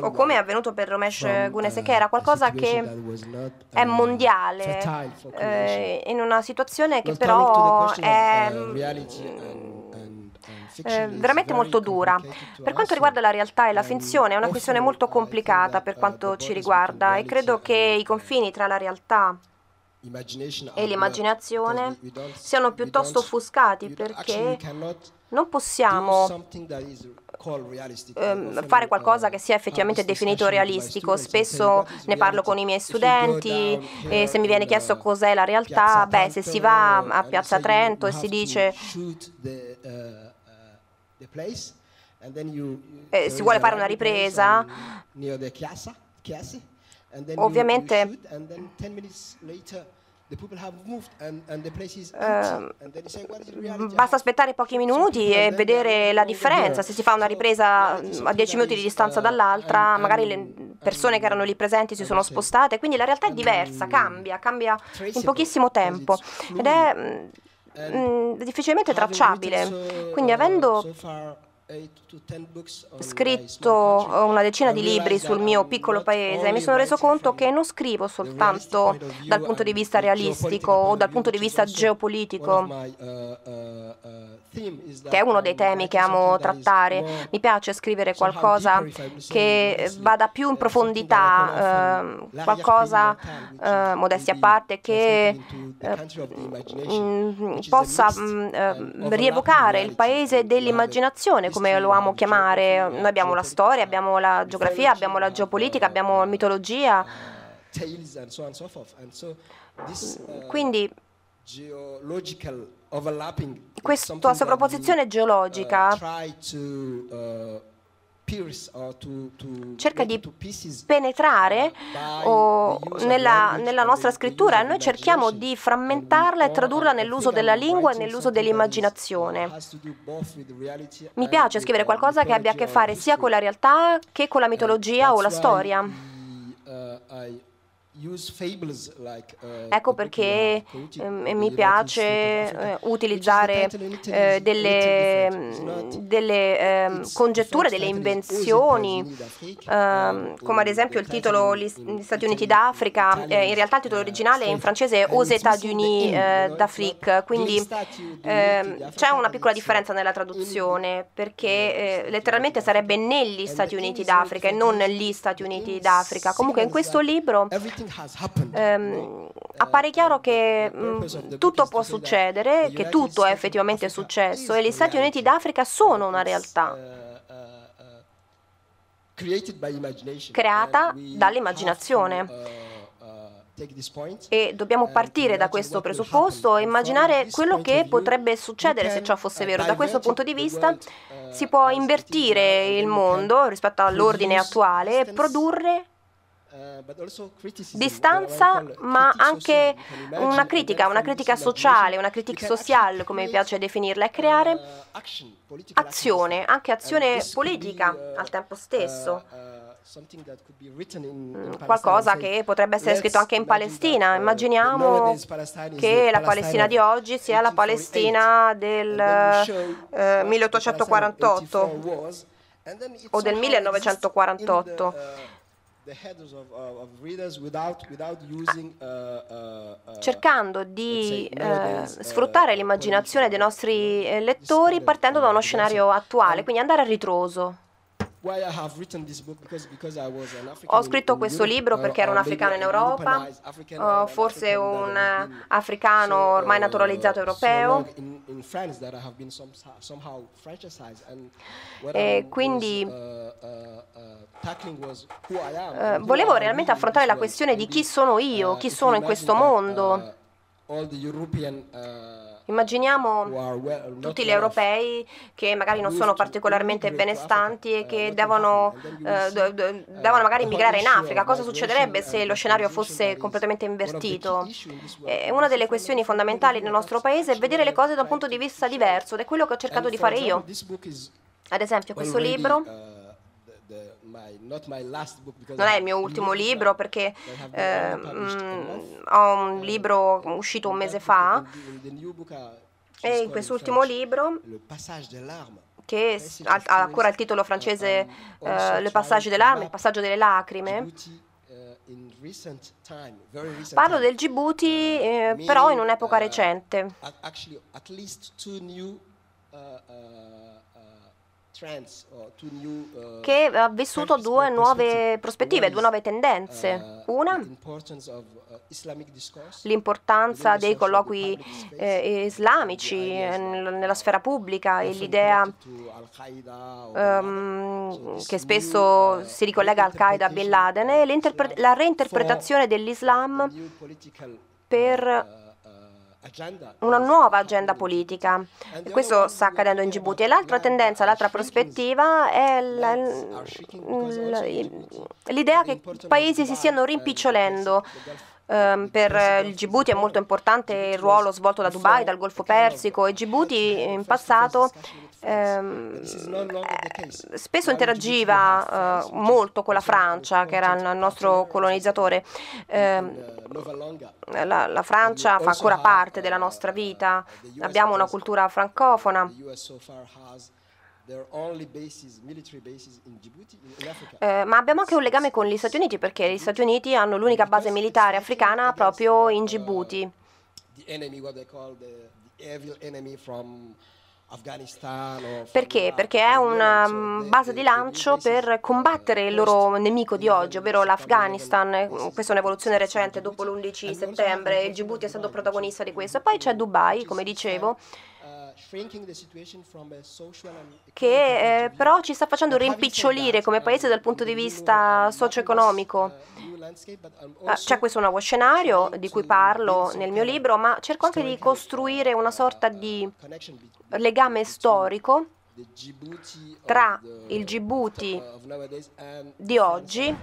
o come è avvenuto per Romesh Gunesekera, che era qualcosa che è mondiale eh, in una situazione che però è Ehm, veramente molto dura. Per quanto riguarda la realtà e la finzione, è una questione molto complicata per quanto ci riguarda e credo che i confini tra la realtà e l'immaginazione siano piuttosto offuscati perché non possiamo ehm, fare qualcosa uh, che sia effettivamente definito realistico. Spesso ne parlo con i miei studenti e se mi viene chiesto uh, cos'è la realtà, beh, se si va a Piazza Trento e si dice eh, si vuole fare una ripresa, ovviamente basta aspettare pochi minuti e vedere la differenza. Se si fa una ripresa mm, a 10 minuti di distanza uh, dall'altra, magari le persone che erano lì presenti si sono spostate. Quindi la realtà è diversa, cambia, cambia in pochissimo tempo. Ed è mh, mm, difficilmente tracciabile. Quindi uh, avendo scritto eh, una decina di libri sul mio piccolo paese e mi sono reso conto che non scrivo soltanto dal punto di vista realistico o dal punto di vista geopolitico, uh, uh, uh, che è uno dei temi che amo trattare. Mi piace scrivere qualcosa che vada più in profondità, ehm, qualcosa, eh, modestia a parte, che eh, mm, mm, possa mm, eh, rievocare il paese dell'immaginazione come lo amo certo, chiamare. Noi abbiamo la storia, abbiamo la geografia, abbiamo la geopolitica, abbiamo la mitologia. Uh, Quindi questa sovrapposizione uh, geologica Uh, cerca di uh, penetrare oh, nella, nella, nostra scrittura e noi cerchiamo di frammentarla e tradurla nell'uso della lingua e nell'uso dell'immaginazione. Mi piace scrivere uh, qualcosa che abbia a che fare sia con la realtà che con la mitologia o la storia. Uh, ecco perché ehm, eh, mi piace eh, utilizzare eh, delle, mm, delle ehm, congetture, delle invenzioni, ehm, um, come ad esempio il titolo Gli Stati Uniti d'Africa, eh, in realtà il titolo uh, originale è in francese Aux États-Unis d'Afrique, quindi c'è una piccola differenza nella traduzione perché eh, letteralmente sarebbe negli Stati Uniti d'Africa e non gli Stati Uniti d'Africa. Comunque in questo libro Ehm, eh, appare eh, chiaro che eh, mm, tutto può succedere, che tutto è effettivamente successo e gli Stati Uniti d'Africa sono una realtà creata dall'immaginazione. Uh, uh, e dobbiamo partire da questo presupposto e immaginare quello che potrebbe succedere se ciò fosse uh, vero. Da questo punto di vista si può invertire il mondo rispetto all'ordine attuale e produrre eh, distanza, ma anche una critica, una critica sociale, una critica sociale, come mi piace definirla, e creare eh, azione, anche azione politica eh, al tempo stesso mm, qualcosa che potrebbe essere scritto anche in Palestina. Immaginiamo che la Palestina di oggi sia la Palestina del eh, 1848 o del 1948 Uh, uh, uh, cercando di eh, sfruttare l'immaginazione dei nostri eh, lettori partendo da uno scenario attuale, quindi andare a ritroso. Ho scritto questo libro perché ero un africano in Europa, forse un africano ormai naturalizzato europeo. E quindi eh, volevo realmente affrontare la questione di chi sono io, eh, chi sono in questo mondo. Uh, uh, Immaginiamo tutti gli europei che magari non sono particolarmente benestanti e uh, che devono, eh, devono magari migrare in Africa. Cosa succederebbe se lo scenario fosse completamente invertito? E una delle questioni fondamentali nel nostro paese è vedere le cose da un punto di vista diverso ed è quello che ho cercato di fare io. Ad esempio, questo libro non è il mio ultimo libro perché eh, ho un libro uscito un mese fa uh, e in quest'ultimo libro che ha, ancora il titolo francese uh, eh, Le passage delle larme, il passaggio delle lacrime, uh, Parlo del Djibouti eh, però in un'epoca recente. Uh, uh, che ha vissuto due uh, nuove prospettive, due nuove tendenze. Una, l'importanza dei colloqui eh, eh islamici nella sfera pubblica e l'idea ehm, che spesso si ricollega al Qaeda Bin Laden e la reinterpretazione dell'Islam per una nuova agenda politica. E questo sta accadendo in Djibouti. E l'altra tendenza, l'altra prospettiva è l'idea che i paesi si stiano rimpicciolendo ehm, per il Djibouti è molto importante il ruolo svolto da Dubai, dal Golfo Persico e Djibouti in passato Ehm, spesso interagiva eh, molto con la Francia, che era il nostro colonizzatore. Eh, la, la, Francia fa ancora parte della uh, nostra uh, vita, abbiamo una cultura francofona. Eh, ma abbiamo anche un legame con gli Stati Uniti perché gli Stati Uniti hanno l'unica base militare africana proprio in Djibouti. The enemy, what they call the, the evil enemy from perché? Perché è una mm, base di lancio per combattere il loro nemico di oggi, ovvero l'Afghanistan. Eh, questa è un'evoluzione recente dopo l'11 settembre. Il Djibouti è stato protagonista di questo. E poi c'è Dubai, come dicevo che eh, però ci sta facendo rimpicciolire come uh, paese dal punto di vista socio-economico. Uh, C'è um, ah, cioè, questo nuovo scenario di cui parlo nel mio libro, ma cerco anche di uh, costruire una sorta di legame storico tra il Djibouti di oggi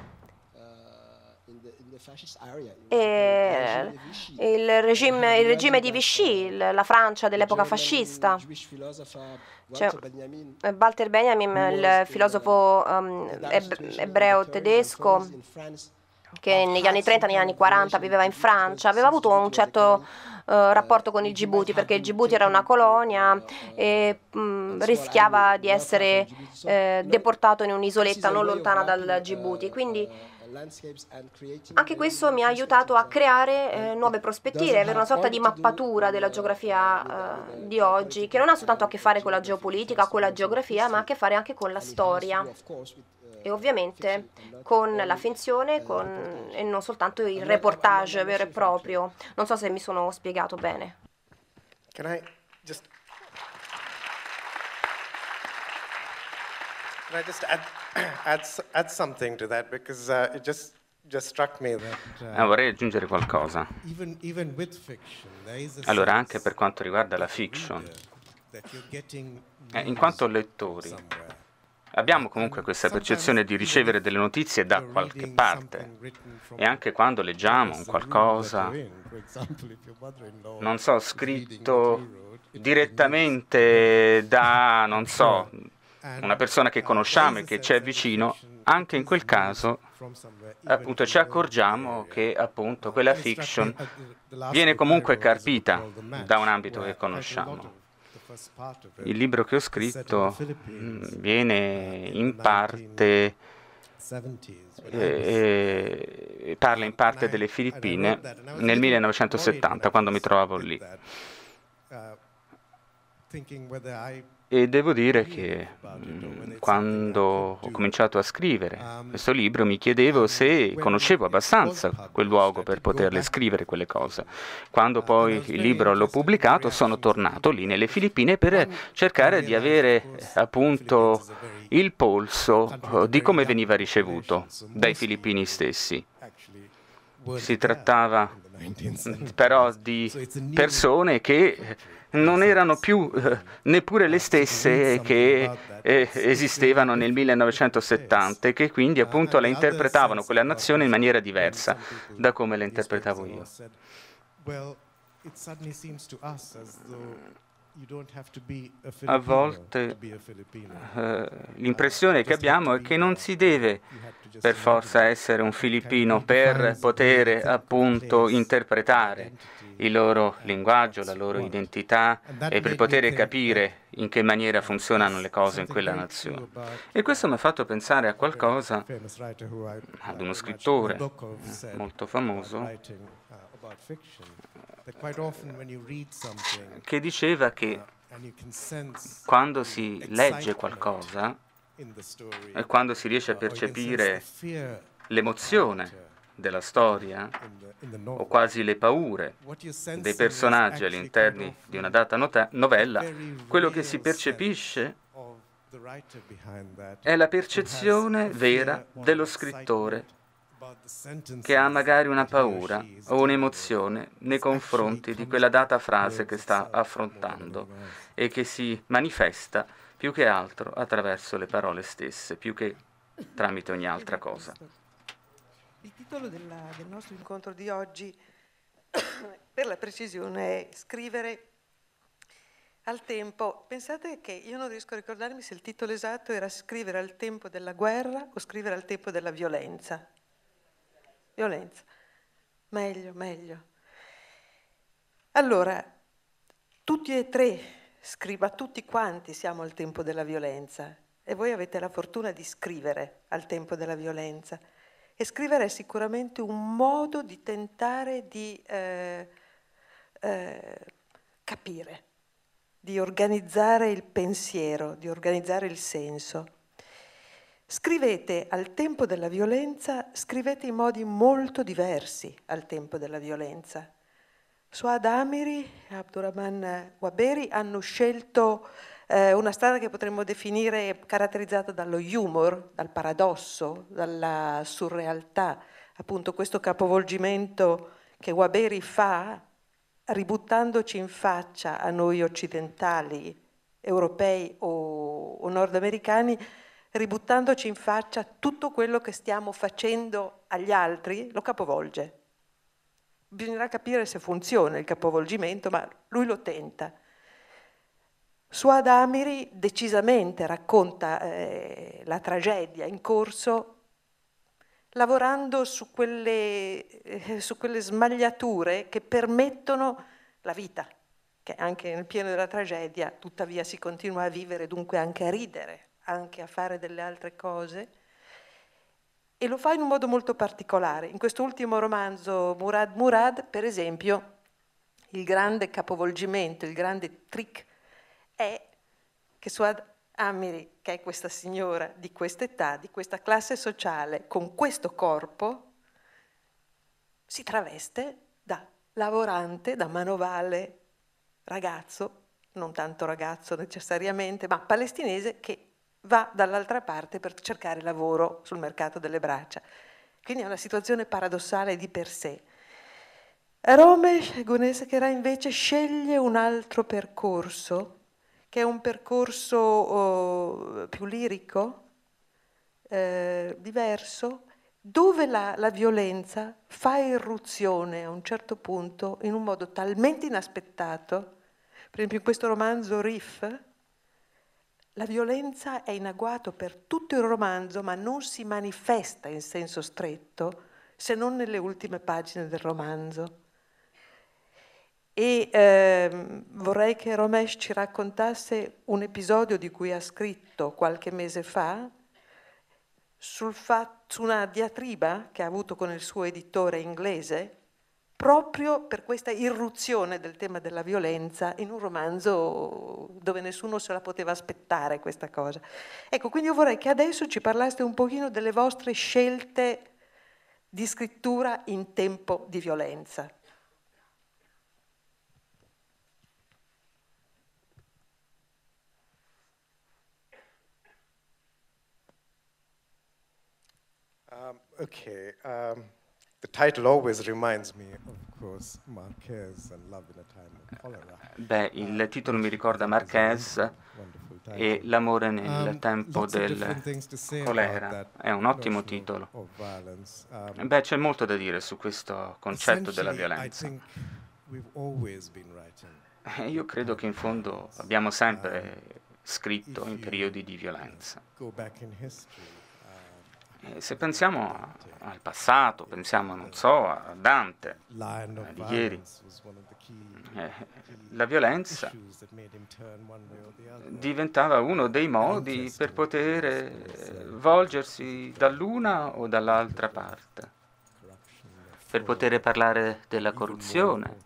e il regime, il regime, di Vichy, eh, la Francia dell'epoca fascista. Cioè, Walter Benjamin, eh, il filosofo uh, um, ebreo tedesco, che negli anni 30, negli anni 40 viveva in Francia, aveva avuto un certo eh, rapporto con il Djibouti, perché il Djibouti era una colonia e mh, mm, rischiava di essere eh, deportato in un'isoletta non lontana dal Djibouti. Quindi anche questo mi ha aiutato a creare eh, nuove prospettive, avere una sorta di mappatura della geografia eh, di oggi, che non ha soltanto a che fare con la geopolitica, con la geografia, ma ha a che fare anche con la storia eh, e ovviamente con la finzione eh, con, e non soltanto il reportage vero e proprio. Non so se mi sono spiegato bene. Can I just, can I just add vorrei aggiungere qualcosa. allora, anche per quanto riguarda la fiction, eh, in quanto lettori, abbiamo comunque questa percezione di ricevere delle notizie da qualche parte. E anche quando leggiamo un qualcosa, non so, scritto direttamente da, non so, una persona che conosciamo e che ci è vicino, anche in quel caso appunto ci accorgiamo che appunto quella fiction viene comunque carpita da un ambito che conosciamo. Il libro che ho scritto mm, viene in parte eh, eh, parla in parte delle Filippine nel 1970 quando mi trovavo lì e devo dire che mm, mm, quando ho cominciato a scrivere questo libro mi chiedevo ah, se conoscevo abbastanza quel luogo per poterle scrivere quelle cose. Quando ah, poi il libro l'ho pubblicato sono tornato lì nelle Filippine per cercare di avere eh, appunto il polso eh, di come veniva ricevuto dai filippini eh, stessi. Si trattava però di persone che non erano più eh, neppure le stesse che eh, esistevano nel 1970 e che quindi eh, appunto le interpretavano quella nazione in maniera diversa da come le interpretavo io. A volte eh, l'impressione che abbiamo è che non si deve per forza essere un filippino per poter appunto interpretare il loro linguaggio, la loro identità e per poter capire in che maniera funzionano le cose in quella nazione. E questo mi ha fatto pensare a qualcosa, ad uno scrittore molto famoso che diceva che uh, quando si legge qualcosa e quando si riesce a percepire l'emozione della storia o quasi le paure dei personaggi all'interno di una data novella, quello che si percepisce è la percezione vera dello scrittore che ha magari una paura o un'emozione nei confronti di quella data frase che sta affrontando e che si manifesta più che altro attraverso le parole stesse, più che tramite ogni altra cosa. Il titolo della, del nostro incontro di oggi, per la precisione, è Scrivere al tempo. Pensate che io non riesco a ricordarmi se il titolo esatto era Scrivere al tempo della guerra o Scrivere al tempo della violenza violenza. Meglio, meglio. Allora, tutti e tre, scriva tutti quanti, siamo al tempo della violenza e voi avete la fortuna di scrivere al tempo della violenza. E scrivere è sicuramente un modo di tentare di eh, eh, capire, di organizzare il pensiero, di organizzare il senso. Scrivete al tempo della violenza, scrivete in modi molto diversi al tempo della violenza. Suad Amiri e Abdurrahman Waberi hanno scelto eh, una strada che potremmo definire caratterizzata dallo humor, dal paradosso, dalla surrealtà, appunto questo capovolgimento che Waberi fa ributtandoci in faccia a noi occidentali, europei o, o nordamericani tributtandoci in faccia tutto quello che stiamo facendo agli altri, lo capovolge. Bisognerà capire se funziona il capovolgimento, ma lui lo tenta. Suad Amiri decisamente racconta eh, la tragedia in corso lavorando su quelle, eh, su quelle smagliature che permettono la vita, che anche nel pieno della tragedia tuttavia si continua a vivere, dunque anche a ridere, anche a fare delle altre cose e lo fa in un modo molto particolare. In quest'ultimo romanzo, Murad Murad, per esempio, il grande capovolgimento, il grande trick è che Suad Amiri, che è questa signora di questa età, di questa classe sociale, con questo corpo, si traveste da lavorante, da manovale ragazzo, non tanto ragazzo necessariamente, ma palestinese che va dall'altra parte per cercare lavoro sul mercato delle braccia. Quindi è una situazione paradossale di per sé. Romesh Gunesekera invece sceglie un altro percorso, che è un percorso oh, più lirico, eh, diverso, dove la, la, violenza fa irruzione a un certo punto in un modo talmente inaspettato, per esempio in questo romanzo Riff, la violenza è in agguato per tutto il romanzo, ma non si manifesta in senso stretto se non nelle ultime pagine del romanzo. E ehm, vorrei che Romesh ci raccontasse un episodio di cui ha scritto qualche mese fa, sul fa- su una diatriba che ha avuto con il suo editore inglese, proprio per questa irruzione del tema della violenza in un romanzo dove nessuno se la poteva aspettare questa cosa. Ecco, quindi io vorrei che adesso ci parlaste un pochino delle vostre scelte di scrittura in tempo di violenza. Um, okay. Um... Beh, il uh, titolo mi ricorda Marquez e L'amore nel um, tempo del colera. È un ottimo titolo. Um, Beh, c'è molto da dire su questo concetto della violenza. Eh, io credo che in fondo abbiamo sempre um, scritto in periodi di violenza. Eh, se pensiamo al passato, pensiamo, non so, a Dante, eh, di ieri, eh, la violenza diventava uno dei modi per poter volgersi dall'una o dall'altra parte, per poter parlare della corruzione,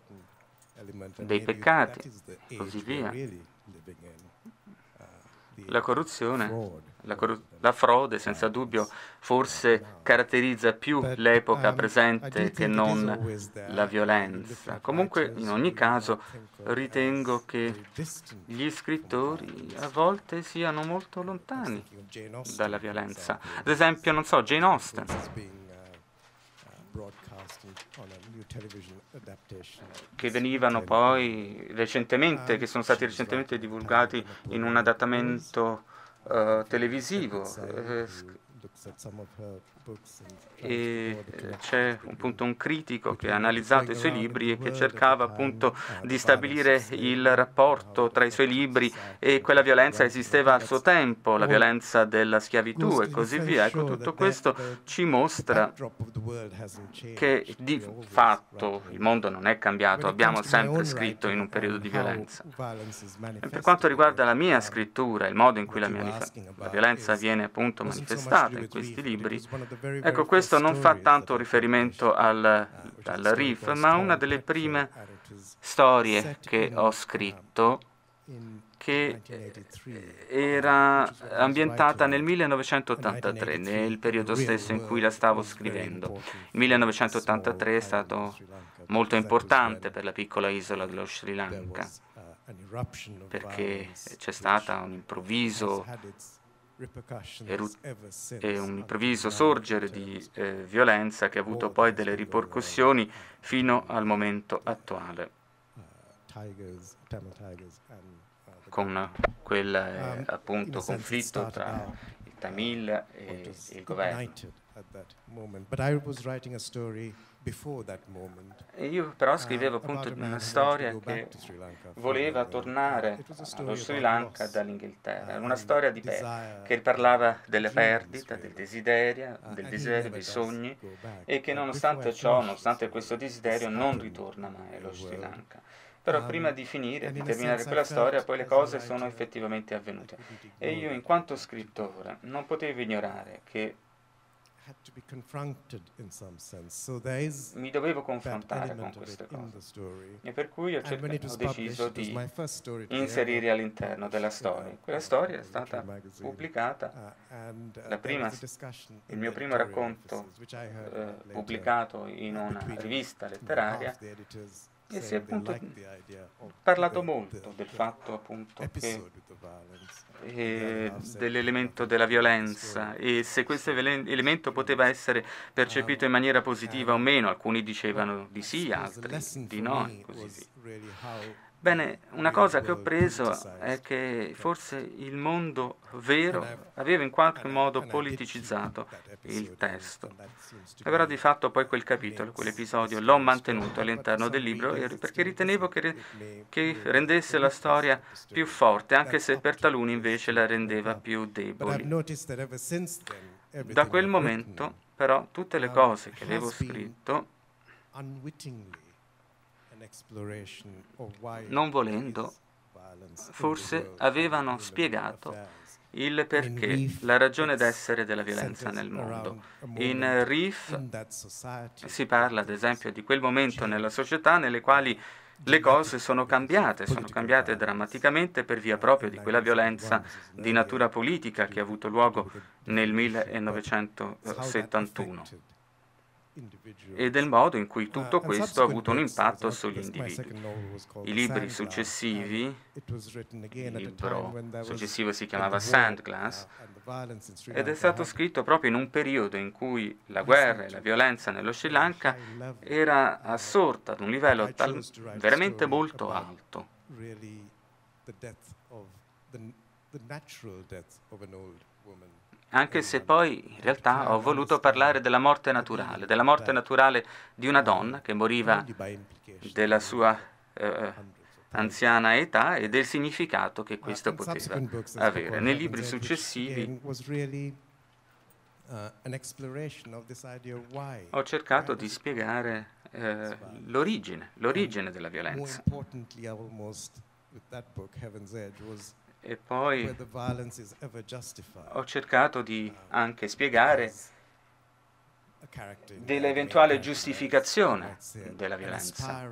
dei peccati e così via. Uh, la corruzione la, la, frode senza dubbio forse caratterizza più l'epoca um, presente che non la violenza. Comunque in ogni caso ritengo che gli scrittori a volte siano molto lontani dalla violenza. Ad esempio, non so, Jane Austen. Uh, uh, che venivano poi recentemente, um, che sono stati recentemente divulgati in un adattamento eh, televisivo eh, e eh, c'è appunto un critico che ha analizzato i suoi libri e che cercava appunto di stabilire il rapporto tra i suoi libri e quella violenza che esisteva al suo tempo, la oh, violenza della schiavitù e così via. Ecco, tutto questo ci mostra che di fatto il mondo non è cambiato, abbiamo sempre scritto in un periodo di violenza. E per quanto riguarda la mia scrittura, il modo in cui la, mia, la violenza viene appunto manifestata in questi libri, Ecco, questo non fa tanto riferimento al, uh, al riff, ma una delle prime storie che ho uh, scritto che eh, era ambientata nel 1983, nel periodo stesso in cui la stavo scrivendo. Il 1983 è stato molto importante per la piccola isola dello Sri Lanka, uh, perché c'è stata un improvviso e un improvviso sorgere cioè, di eh, violenza che ha avuto poi delle ripercussioni fino al momento attuale, uh, uh, con quel eh, um, appunto conflitto tra il Tamil uh, e il governo. Io però scrivevo uh, appunto una storia che voleva tornare allo Sri Lanka uh, dall'Inghilterra, uh, una storia di per- che parlava della perdita, del desiderio, del desiderio dei sogni e che nonostante ciò, nonostante questo desiderio, non ritorna mai allo Sri Lanka. Però um, prima di finire, di terminare quella storia, poi le cose sono effettivamente avvenute. E io, in quanto scrittore, non potevo ignorare che mi dovevo confrontare con queste cose. E per cui ho, cercato, ho deciso di inserire all'interno della storia. Quella storia è stata pubblicata, uh, uh, prima, il mio primo racconto eh, pubblicato in uh, una rivista letteraria e si è appunto parlato molto del eh, fatto appunto che eh, eh dell'elemento della violenza e se questo elemento poteva essere percepito in um, maniera positiva o meno, alcuni dicevano di sì, altri di no, e così via. Bene, una cosa che ho preso è che forse il mondo vero aveva in qualche modo politicizzato il testo. Però di fatto poi quel capitolo, quell'episodio l'ho mantenuto all'interno del libro perché ritenevo che, che rendesse la storia più forte, anche se per taluni invece la rendeva più debole. Da quel momento però tutte le cose che avevo scritto non volendo, forse avevano spiegato il perché, la ragione d'essere della violenza nel mondo. In Reef si parla ad esempio di quel momento nella società nelle quali le cose sono cambiate, sono cambiate drammaticamente per via proprio di quella violenza di natura politica che ha avuto luogo nel 1971 e del modo in cui tutto questo ha avuto un impatto sugli individui. I libri successivi, il libro successivo si chiamava uh, Sandglass, ed è stato scritto proprio in un periodo in cui la guerra e la violenza nello Sri Lanka era uh, assorta ad un livello tal- veramente molto alto anche se poi in realtà ho voluto parlare della morte naturale, della morte naturale di una donna che moriva della sua eh, eh anziana età e del significato che ah, questo poteva avere. Nei libri successivi uh, ho cercato di spiegare eh, l'origine, l'origine della violenza. E poi ho cercato di anche spiegare dell'eventuale giustificazione della violenza.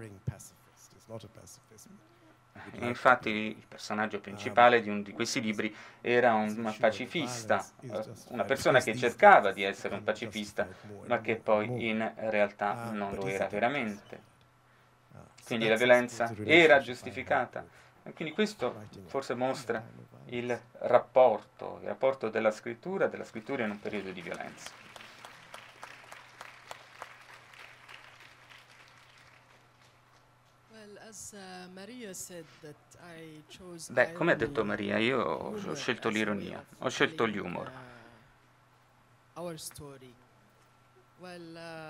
infatti il personaggio principale di uno di questi libri era un pacifista, eh, una persona che cercava di essere un pacifista, ma che poi in realtà ah, non lo era veramente. Ah, Quindi la violenza era giustificata. Quindi questo forse mostra il rapporto, il rapporto della scrittura, della scrittura in un periodo di violenza. Uh, Beh, come ha detto Maria, io ho scelto l'ironia, ho scelto l'humor uh,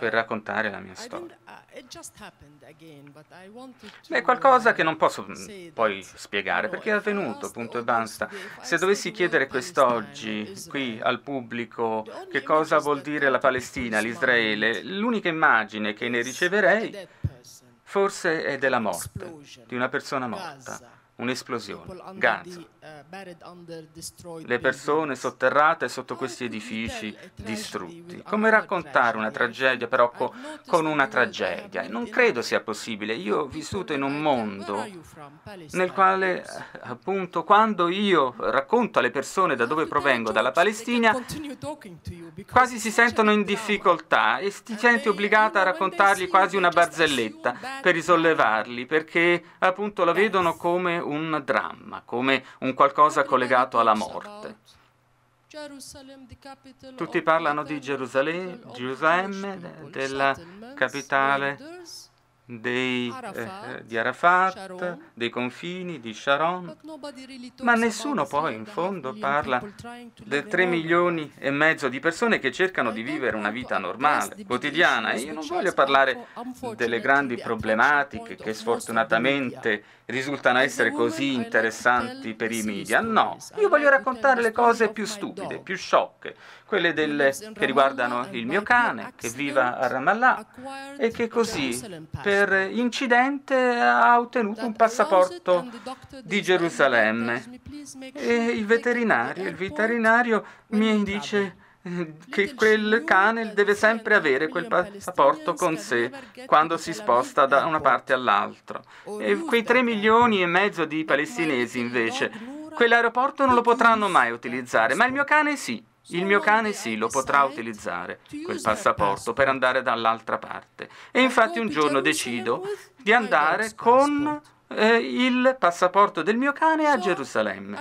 per raccontare la mia storia. È uh, qualcosa che non posso mm, poi spiegare perché è oh, avvenuto, punto e basta. Se dovessi chiedere quest'oggi qui al pubblico che cosa vuol dire la Palestina, l'Israele, l'unica immagine che ne riceverei forse è della morte, di una persona morta un'esplosione, Gaza. Eh, Le persone sotterrate sotto questi edifici distrutti. Come raccontare una tragedia però co- con una tragedia? Non credo sia possibile. Io ho vissuto in un mondo nel quale eh, appunto quando io racconto alle persone da dove provengo, dalla Palestina, quasi si sentono in difficoltà e ti senti obbligata a raccontargli quasi una barzelletta per risollevarli, perché appunto la vedono come un dramma, come un qualcosa collegato alla morte. Tutti parlano di Gerusalemme, della capitale dei, eh, di Arafat, dei confini, di Sharon, ma nessuno poi in fondo parla dei 3 milioni e mezzo di persone che cercano di vivere una vita normale, quotidiana. E io non voglio parlare delle grandi problematiche che sfortunatamente risultano essere così interessanti per i media. No, io voglio raccontare le cose più stupide, più sciocche, quelle del, che riguardano il mio cane che viva a Ramallah e che così per incidente ha ottenuto un passaporto di Gerusalemme. E il veterinario, il veterinario mi dice che quel cane deve sempre avere quel passaporto con sé quando si sposta da una parte all'altra. E quei 3 milioni e mezzo di palestinesi invece, quell'aeroporto non lo potranno mai eh, utilizzare, ma il mio cane sì. Il mio cane sì, lo potrà utilizzare, quel passaporto, per andare dall'altra parte. E infatti un giorno decido di andare con eh, il passaporto del mio cane a Gerusalemme.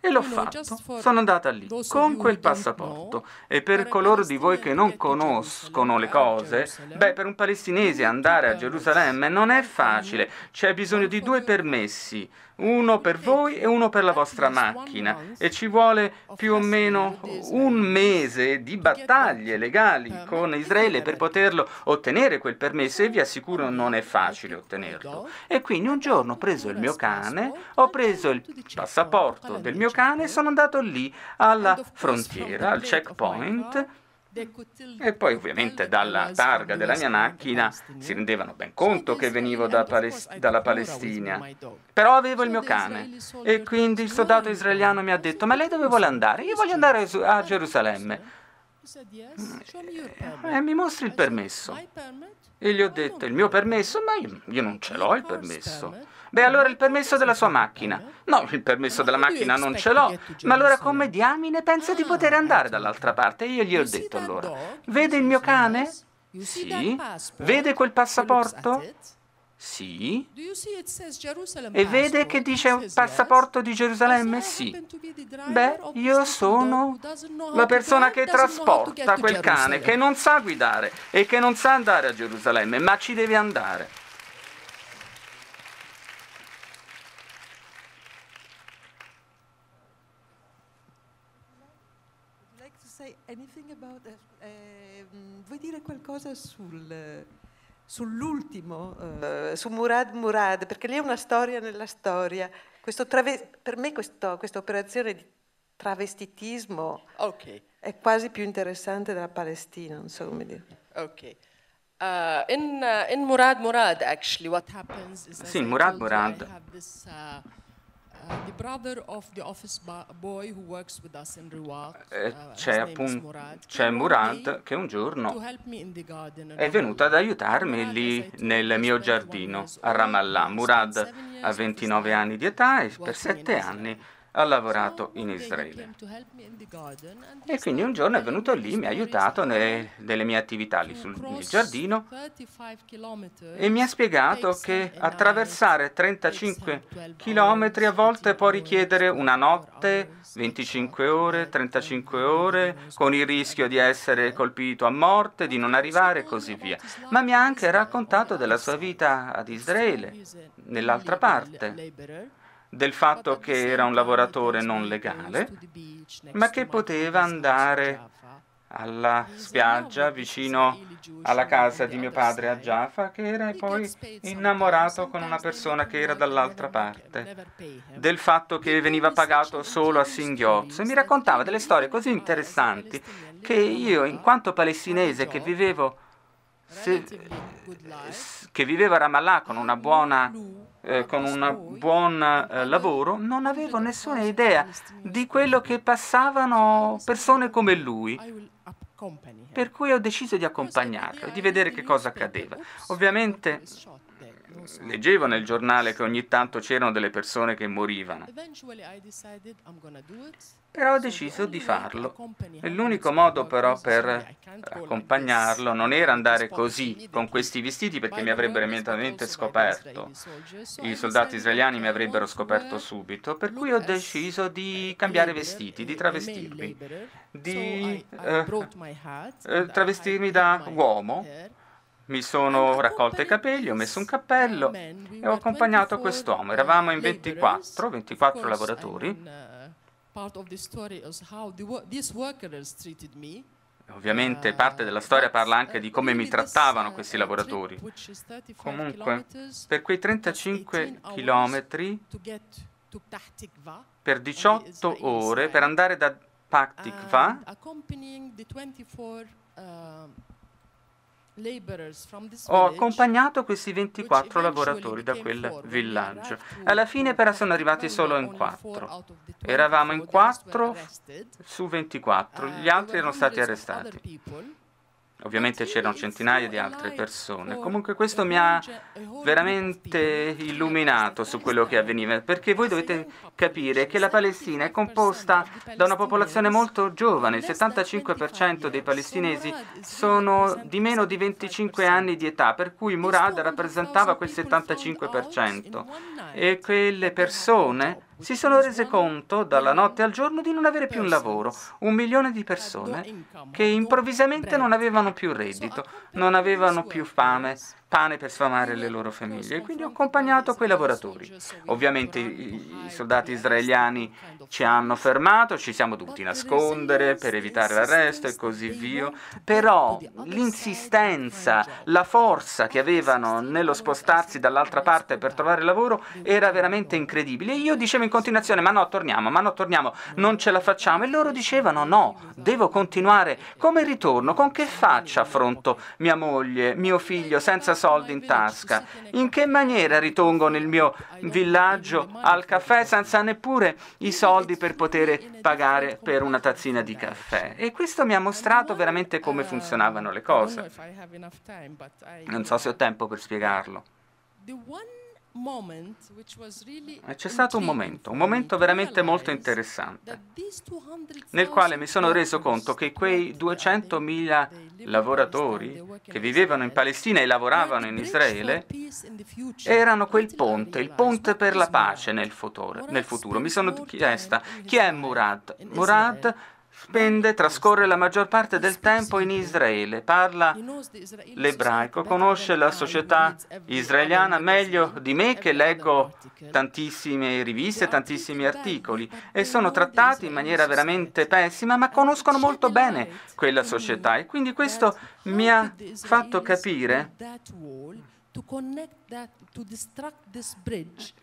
E l'ho fatto. Sono andata lì con quel passaporto. E per coloro di voi che non conoscono le cose, beh, per un palestinese andare a Gerusalemme non è facile. C'è bisogno di due permessi uno per voi e uno per la vostra macchina e ci vuole più o meno un mese di battaglie legali con Israele per poterlo ottenere quel permesso e vi assicuro non è facile ottenerlo. E quindi un giorno ho preso il mio cane, ho preso il passaporto del mio cane e sono andato lì alla frontiera, al checkpoint e poi ovviamente dalla targa della mia macchina si rendevano ben conto che venivo da Palest- dalla Palestina. Però avevo il mio cane e quindi il soldato israeliano mi ha detto ma lei dove vuole andare? Io voglio andare a Gerusalemme. E mi mostri il permesso. E gli ho detto il mio permesso, ma io, io non ce l'ho il permesso. Beh, allora il permesso della sua macchina. No, il permesso della ah, macchina non ce l'ho. Ma allora come diamine pensa di ah, poter eh, andare dall'altra parte? Io gli ho detto allora. Vede il mio cane? Sì. Vede quel passaporto? Sì. E vede che dice un passaporto di Gerusalemme? Sì. Beh, io sono la persona che trasporta quel cane che non sa guidare e che non sa andare a Gerusalemme, ma ci deve andare. puoi dire qualcosa sul, sull'ultimo, uh, su Murad Murad, perché lì è una storia nella storia. Questo Trave- per me questo, questa operazione di travestitismo okay. è quasi più interessante della Palestina, non so come dire. Okay. Uh, in, uh, in Murad Murad, actually, what happens is... Sì, Murad Murad. I have this, uh, Uh, the brother of the office boy who works with us in Ruwaq, eh, uh, c'è appunto Murad, Murad che un giorno è venuto ad aiutarmi lì nel mio giardino a Ramallah. Murad ha 29 anni di età e per 7 anni ha lavorato in Israele. E quindi un giorno è venuto lì, mi ha aiutato nelle, mie attività lì sul, nel giardino e mi ha spiegato che attraversare 35 km a volte può richiedere una notte, 25 ore, 35 ore, con il rischio di essere colpito a morte, di non arrivare e così via. Ma mi ha anche raccontato della sua vita ad Israele, nell'altra parte del fatto che era un lavoratore non legale, ma che poteva andare alla spiaggia vicino alla casa di mio padre a Jaffa, che era poi innamorato con una persona che era dall'altra parte, del fatto che veniva pagato solo a singhiozzo. E mi raccontava delle storie così interessanti che io, in quanto palestinese che vivevo, se, che vivevo a Ramallah con una buona eh, con un buon eh, lavoro, non avevo nessuna idea di quello che passavano persone come lui. Per cui ho deciso di accompagnarlo, di vedere che cosa accadeva. Ovviamente mm, leggevo nel giornale che ogni tanto c'erano delle persone che morivano però ho deciso di farlo. L'unico modo però per accompagnarlo non era andare così, con questi vestiti, perché mi avrebbero immediatamente scoperto. I soldati israeliani mi avrebbero scoperto subito, per cui ho deciso di cambiare vestiti, di travestirmi, di eh, eh travestirmi da uomo. Mi sono raccolto i capelli, ho messo un cappello e ho accompagnato quest'uomo. Eravamo in 24, 24 lavoratori part of the story is how the wo these workers treated me. Ovviamente parte della storia parla anche di come mi uh, trattavano questi lavoratori. Comunque, per quei 35 chilometri, per 18 ore, per andare da Paktikva, ho accompagnato questi 24 lavoratori da quel villaggio. Alla fine però sono arrivati solo in quattro. Eravamo in quattro su 24, gli uh, altri erano stati arrestati. Ovviamente c'erano centinaia di altre persone. Oh, Comunque questo mi ha eh, oh, veramente illuminato su quello che avveniva, perché voi dovete capire che la Palestina è composta da una popolazione molto giovane, il 75% dei palestinesi sono di meno di 25 anni di età, per cui Murad rappresentava quel 75%. E quelle persone si sono rese conto dalla notte al giorno di non avere più un lavoro, un milione di persone che improvvisamente non avevano più reddito, non avevano più fame, pane per sfamare le loro famiglie. quindi ho accompagnato quei lavoratori. Ovviamente i soldati israeliani ci hanno fermato, ci siamo dovuti nascondere per evitare l'arresto e così via, però l'insistenza, la forza che avevano nello spostarsi dall'altra parte per trovare lavoro era veramente incredibile. E io dicevo in continuazione, ma no, torniamo, ma no, torniamo, non ce la facciamo. E loro dicevano, no, devo continuare. Come ritorno? Con che faccia affronto mia moglie, mio figlio, senza soldi? soldi in tasca. In che maniera ritongo nel mio villaggio al caffè senza neppure i soldi per poter pagare per una tazzina di caffè? E questo mi ha mostrato veramente come funzionavano le cose. Non so se ho tempo per spiegarlo. Eh, c'è stato un momento, un momento veramente molto interessante, nel quale mi sono reso conto che quei 200.000 lavoratori che vivevano in Palestina e lavoravano in Israele erano quel ponte, il ponte per la pace nel futuro. Nel futuro. Mi sono chiesta chi è Murad. Murad Spende, trascorre la maggior parte del tempo in Israele, parla l'ebraico, conosce la società israeliana meglio di me che leggo tantissime riviste, tantissimi articoli e sono trattati in maniera veramente pessima, ma conoscono molto bene quella società e quindi questo mi ha fatto capire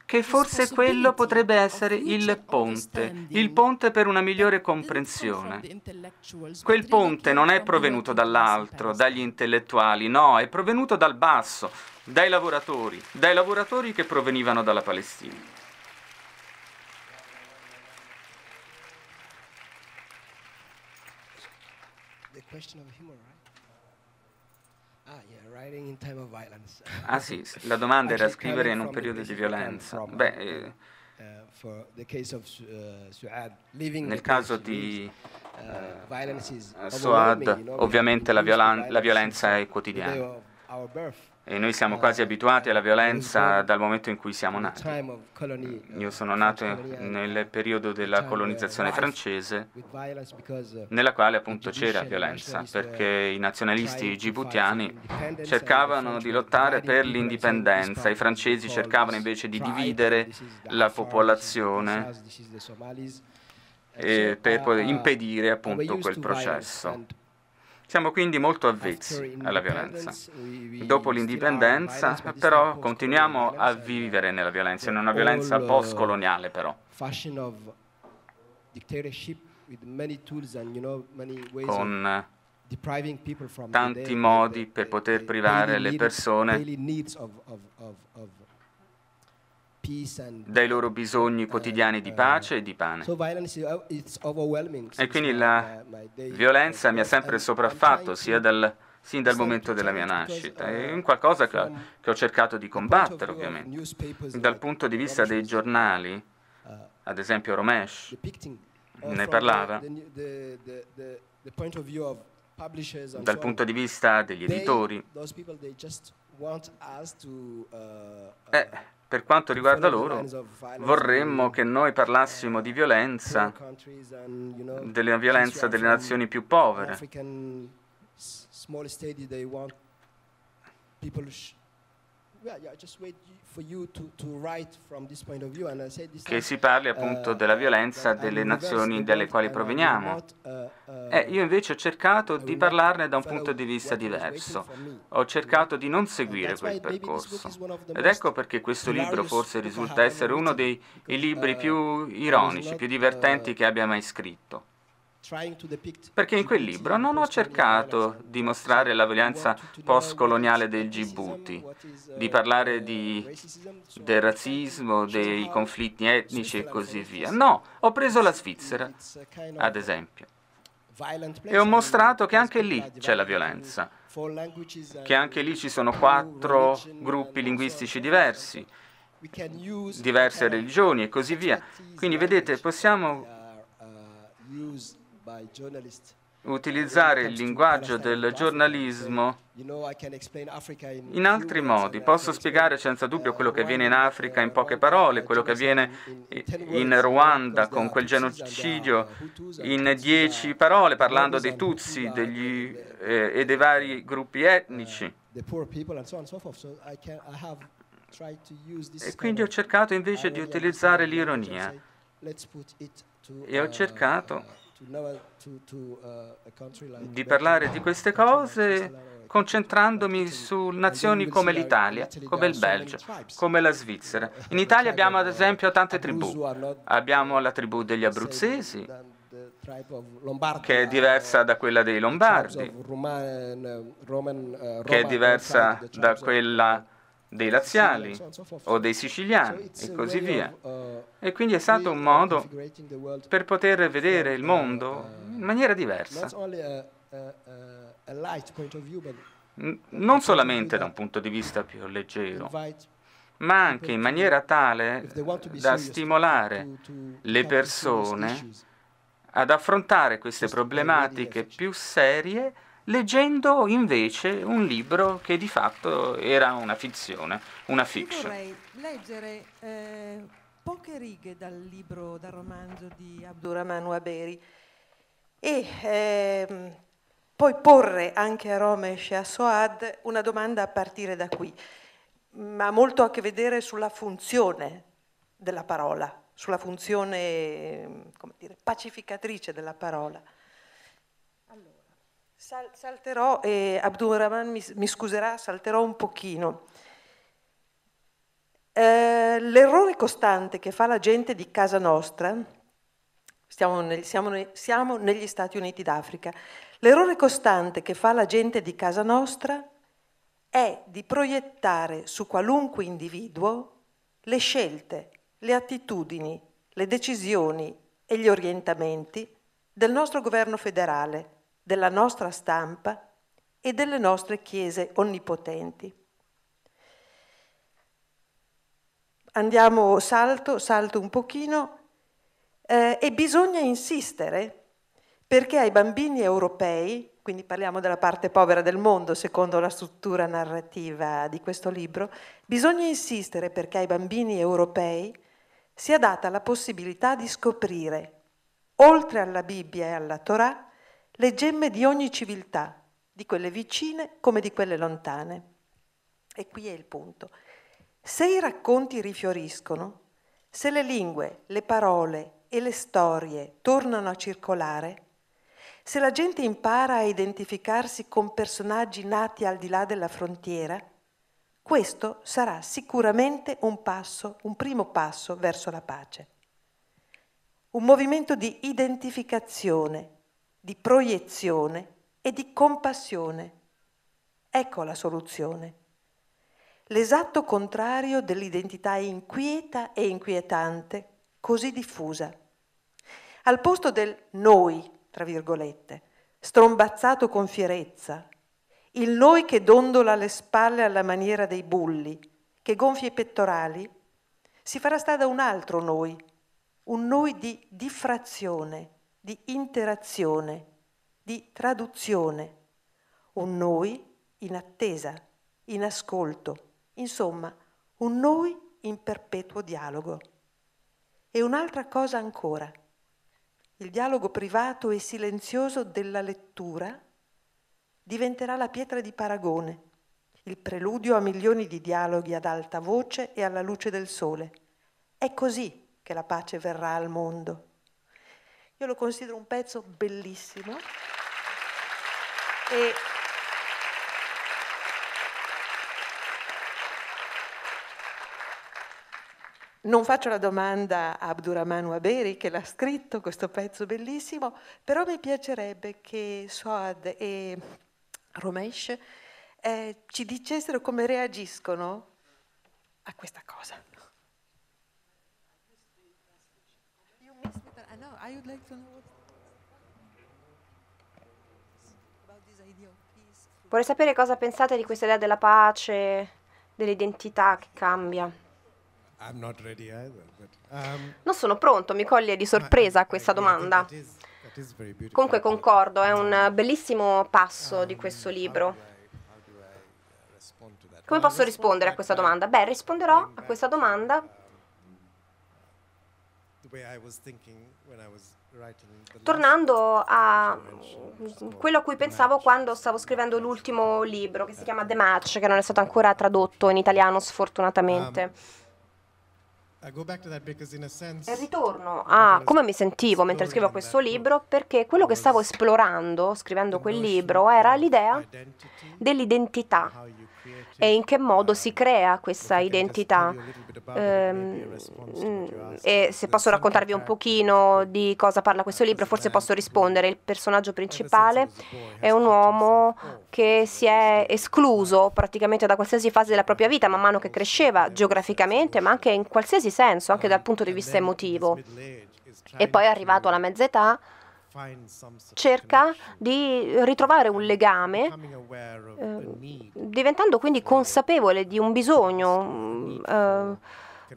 che forse quello potrebbe essere il ponte, il ponte per una migliore comprensione. Quel ponte non è provenuto dall'altro, dagli intellettuali, no, è provenuto dal basso, dai lavoratori, dai lavoratori che provenivano dalla Palestina. The question of human rights. Ah sì, la domanda era scrivere in un periodo di violenza. Beh, uh, eh, uh, uh, nel caso di eh, eh Suad, ovviamente la, viola la violenza è quotidiana. E noi siamo quasi abituati alla violenza dal momento in cui siamo nati. Io sono nato nel periodo della colonizzazione francese, nella quale appunto c'era violenza, perché i nazionalisti gibutiani cercavano di lottare per l'indipendenza, i francesi cercavano invece di dividere la popolazione per uh, impedire appunto quel processo. Siamo quindi molto avvezzi alla violenza. Dopo l'indipendenza però continuiamo a vivere nella violenza, in una violenza uh, post-coloniale, però. Con tanti modi per poter privare le persone dai loro bisogni eh, quotidiani di eh, pace e di pane. E quindi la uh, violenza mi ha sempre sopraffatto, sia dal, sin dal momento della mia nascita. È uh, un qualcosa che, che ho cercato di combattere, ovviamente. Dal punto di vista dei giornali, uh, ad esempio Romesh ne parlava, dal punto di vista degli editori, eh, per quanto riguarda loro, vorremmo che noi parlassimo di violenza, della violenza delle nazioni più povere che si parli appunto uh, della violenza delle nazioni dalle quali proveniamo. Uh, uh, e eh, io invece ho cercato di parlarne da un punto di vista diverso, ho cercato di non seguire quel percorso. Ed ecco perché questo libro forse risulta essere uno dei libri più ironici, più divertenti che abbia mai scritto. Perché in quel libro non ho cercato di mostrare la violenza postcoloniale del Djibouti, uh, di parlare di, del razzismo, dei conflitti etnici e così via. No, ho preso la Svizzera, uh, ad esempio. E ho mostrato che anche lì c'è la violenza, che anche lì ci sono quattro gruppi linguistici diversi, diverse religioni e così via. Quindi vedete, possiamo uh, utilizzare il linguaggio del giornalismo in altri modi. Posso spiegare senza dubbio quello che avviene in Africa in poche parole, quello che avviene in Ruanda con quel uh, genocidio in dieci uh, parole, parlando dei Tutsi uh, degli, eh, e dei vari gruppi etnici. E quindi ho cercato invece di utilizzare l'ironia e ho cercato Uh, di parlare di queste cose concentrandomi su nazioni come l'Italia, come il Belgio, come la Svizzera. In Italia abbiamo ad esempio tante tribù. Abbiamo la tribù degli abruzzesi, che è diversa da quella dei Lombardi, uh, uh, che è diversa da quella Dei lombardi, dei laziali o dei siciliani e così via. Uh, e quindi è stato un uh, modo per poter vedere il uh, mondo in maniera diversa. Non solamente da un punto di vista più leggero, ma anche in maniera tale da stimolare le persone ad affrontare queste problematiche più serie leggendo invece un libro che di fatto era una fizione, una fiction. Io vorrei leggere eh, poche righe dal libro, dal romanzo di Abdurrahman Waberi e eh, poi porre anche a Romesh e a Soad una domanda a partire da qui, ma mm, molto a che vedere sulla funzione della parola, sulla funzione dire, pacificatrice della parola. Sal, salterò, e Abdurrahman mi, mi scuserà, salterò un pochino. Eh, l'errore costante che fa la gente di casa nostra, stiamo, nel, siamo, siamo negli Stati Uniti d'Africa, l'errore costante che fa la gente di casa nostra è di proiettare su qualunque individuo le scelte, le attitudini, le decisioni e gli orientamenti del nostro governo federale della nostra stampa e delle nostre chiese onnipotenti. Andiamo salto, salto un pochino, eh, e bisogna insistere perché ai bambini europei, quindi parliamo della parte povera del mondo secondo la struttura narrativa di questo libro, bisogna insistere perché ai bambini europei sia data la possibilità di scoprire, oltre alla Bibbia e alla Torah, le gemme di ogni civiltà, di quelle vicine come di quelle lontane. E qui è il punto. Se i racconti rifioriscono, se le lingue, le parole e le storie tornano a circolare, se la gente impara a identificarsi con personaggi nati al di là della frontiera, questo sarà sicuramente un passo, un primo passo verso la pace. Un movimento di identificazione di proiezione e di compassione. Ecco la soluzione. L'esatto contrario dell'identità inquieta e inquietante così diffusa. Al posto del noi, tra virgolette, strombazzato con fierezza, il noi che dondola le spalle alla maniera dei bulli, che gonfia i pettorali, si farà strada un altro noi, un noi di diffrazione, di interazione, di traduzione, un noi in attesa, in ascolto, insomma, un noi in perpetuo dialogo. E un'altra cosa ancora, il dialogo privato e silenzioso della lettura diventerà la pietra di paragone, il preludio a milioni di dialoghi ad alta voce e alla luce del sole. È così che la pace verrà al mondo. Io lo considero un pezzo bellissimo. E non faccio la domanda a Abdurrahmanu Aberi che l'ha scritto questo pezzo bellissimo, però mi piacerebbe che Soad e Romesh eh, ci dicessero come reagiscono a questa cosa. I would like to know Vorrei sapere cosa pensate di questa idea della pace, dell'identità che cambia. Either, but, um, non sono pronto, mi coglie di sorpresa questa domanda. Comunque concordo, è un bellissimo passo di questo um, libro. Uh, Come posso rispondere a questa domanda? Beh, risponderò a questa domanda Tornando a quello a cui pensavo quando stavo scrivendo l'ultimo libro, che si chiama The Match, che non è stato ancora tradotto in italiano sfortunatamente. Um, e ritorno a come mi sentivo mentre scrivo questo libro perché quello che stavo esplorando scrivendo quel libro era l'idea dell'identità, e in che modo si crea questa identità. Ehm, mm, e se posso raccontarvi un pochino di cosa parla questo libro, forse posso rispondere. Il personaggio principale è un uomo che oh, si è escluso praticamente da qualsiasi fase della propria vita man mano che cresceva geograficamente, ma anche in qualsiasi senso, anche dal punto di vista emotivo. E poi è arrivato alla mezza età cerca di ritrovare un legame, eh, diventando quindi consapevole di un bisogno. Mm, eh,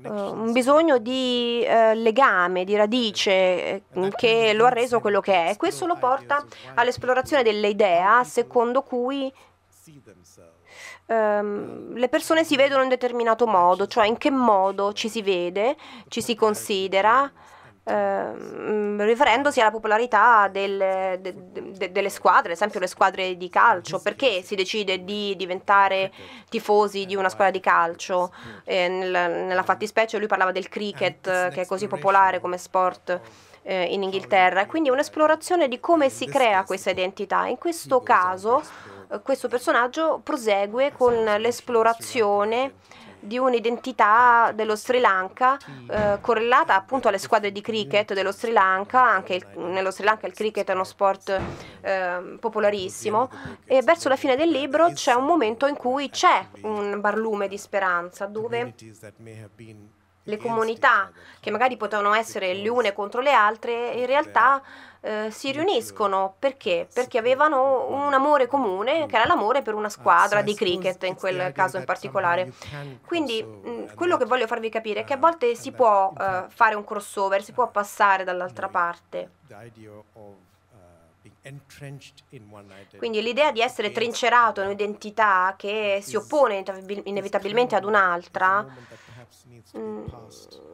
eh, un bisogno di eh, legame, di radice eh, che lo ha reso quello che è. Questo lo porta all'esplorazione dell'idea secondo cui ehm, Um, le persone si vedono in un determinato modo, cioè in che modo ci si vede, ci si considera, eh, riferendosi alla popolarità del, de, de, delle squadre, ad esempio le squadre di calcio, perché si decide di diventare tifosi di una squadra di calcio? Eh, nella, nella fattispecie lui parlava del cricket, che è così popolare come sport in Inghilterra, quindi un'esplorazione di come si crea questa identità. In questo caso questo personaggio prosegue con l'esplorazione di un'identità dello Sri Lanka eh, correlata appunto alle squadre di cricket dello Sri Lanka, anche il, nello Sri Lanka il cricket è uno sport eh, popolarissimo e verso la fine del libro c'è un momento in cui c'è un barlume di speranza dove le comunità che magari potevano essere le une contro le altre in realtà eh, si riuniscono perché? Perché avevano un amore comune, mm. che era l'amore per una ah, squadra di cricket in quel caso in particolare. Quindi mh, mm, quello che voglio farvi capire è che a ah, volte si può uh, fare un crossover, si può passare dall'altra parte. Uh, quindi l'idea di essere trincerato in un'identità che si oppone inevitabilmente ad un'altra mm,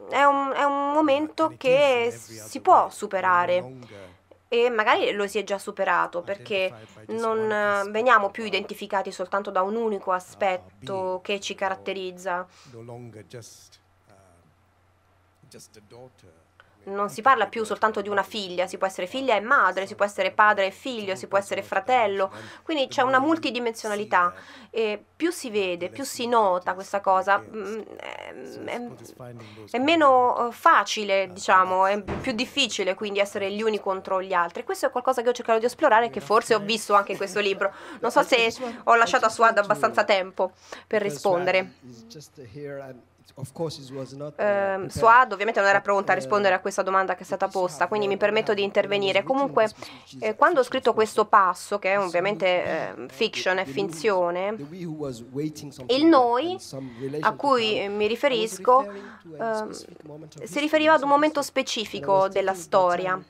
è un, è un momento che si può superare e magari lo si è già superato perché non veniamo più identificati soltanto da un unico ah, aspetto che ci caratterizza non si parla più soltanto di una figlia, si può essere figlia e madre, si può essere padre e figlio, si può essere fratello, quindi c'è una multidimensionalità e più si vede, più si nota questa cosa, mm, mm, è, è, è meno eh, facile, diciamo, è più difficile quindi essere gli uni contro gli altri. Questo è qualcosa che ho cercato di esplorare e che forse ho visto anche in questo libro. Non so se ho lasciato a Suad abbastanza tempo per rispondere. Eh, Suad ovviamente non era pronta a uh, rispondere a questa domanda che è stata posta, quindi uh, mi permetto di intervenire. Comunque, eh, quando ho scritto questo passo, che è ovviamente eh, fiction, e finzione, il noi a cui mi riferisco ehm, si riferiva ad un momento specifico della storia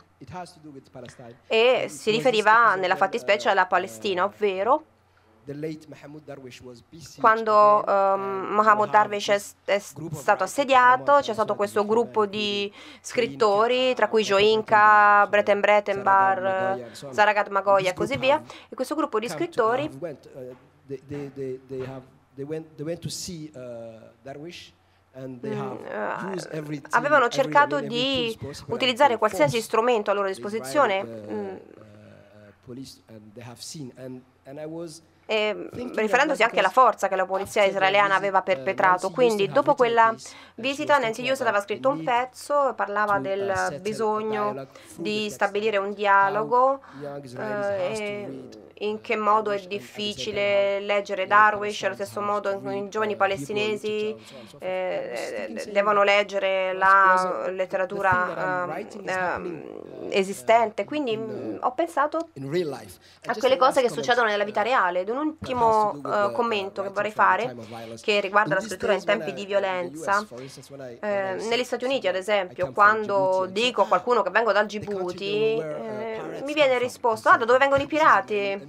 e si riferiva nella fattispecie alla Palestina, ovvero quando um, ehm, Mahmoud Darwish è, è, stato assediato, c'è stato questo gruppo di scrittori, tra cui Joinka, Breton Bretenbar, Zaragat Magoya e così via, e questo gruppo di scrittori mm, uh, avevano cercato di utilizzare qualsiasi strumento a loro disposizione. Mm. Uh, police and they have eh, riferendosi anche alla forza che la polizia israeliana aveva eh, perpetrato. Quindi dopo quella visita Nancy Hughes aveva scritto un pezzo, parlava del bisogno eh, di stabilire un dialogo eh, in che modo è eh, difficile leggere Darwish, allo stesso modo in cui i giovani palestinesi eh, eh devono leggere la ehm, letteratura ehm, ehm, eh, esistente. Quindi mm, eh, ho pensato a quelle cose che succedono nella vita reale. Ed un ultimo commento che vorrei fare, che riguarda la scrittura in tempi di violenza. negli Stati Uniti, ad esempio, quando dico a qualcuno che vengo dal Djibouti, uh, mi viene risposto, ah, da dove vengono i pirati?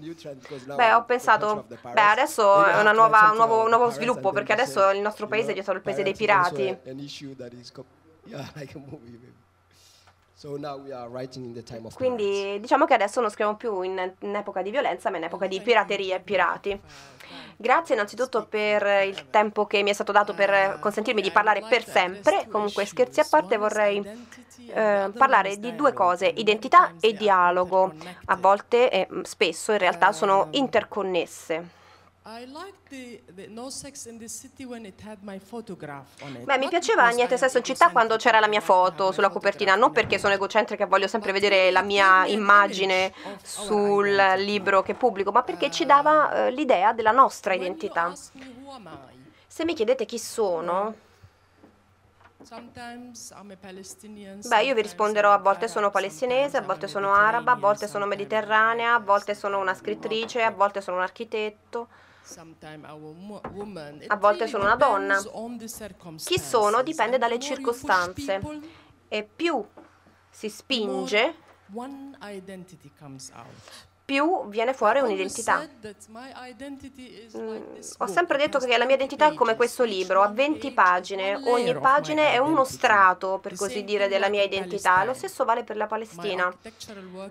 Beh, ho pensato, beh, adesso è nuova, un nuovo, nuovo sviluppo perché adesso il nostro paese è diventato il paese dei pirati. Yeah, like a movie, maybe. So Quindi diciamo che adesso non scriviamo più in, in epoca di violenza, ma in epoca di pirateria e pirati. Grazie innanzitutto per il tempo che mi è stato dato per consentirmi di parlare per sempre. Comunque scherzi a parte vorrei eh, parlare di due cose, identità e dialogo. A volte, eh, spesso in realtà, sono interconnesse. Beh, mi piaceva Niente Sesso in Città quando c'era la mia foto sulla copertina, non perché sono egocentrica e voglio sempre vedere la mia immagine sul libro che pubblico, ma perché ci dava ah. eh, l'idea della nostra identità. Se mi chiedete chi sono, Beh, io vi risponderò a volte sono palestinese, a volte sono araba, a volte sono mediterranea, a volte sono una scrittrice, a volte sono un architetto. A volte sono una donna. Chi sono dipende dalle circostanze. E più si spinge, più viene fuori un'identità. Mm, ho sempre detto che la mia identità è come questo libro, ha 20 pagine, ogni pagina è uno strato, per così dire, della mia identità. Lo stesso vale per la Palestina.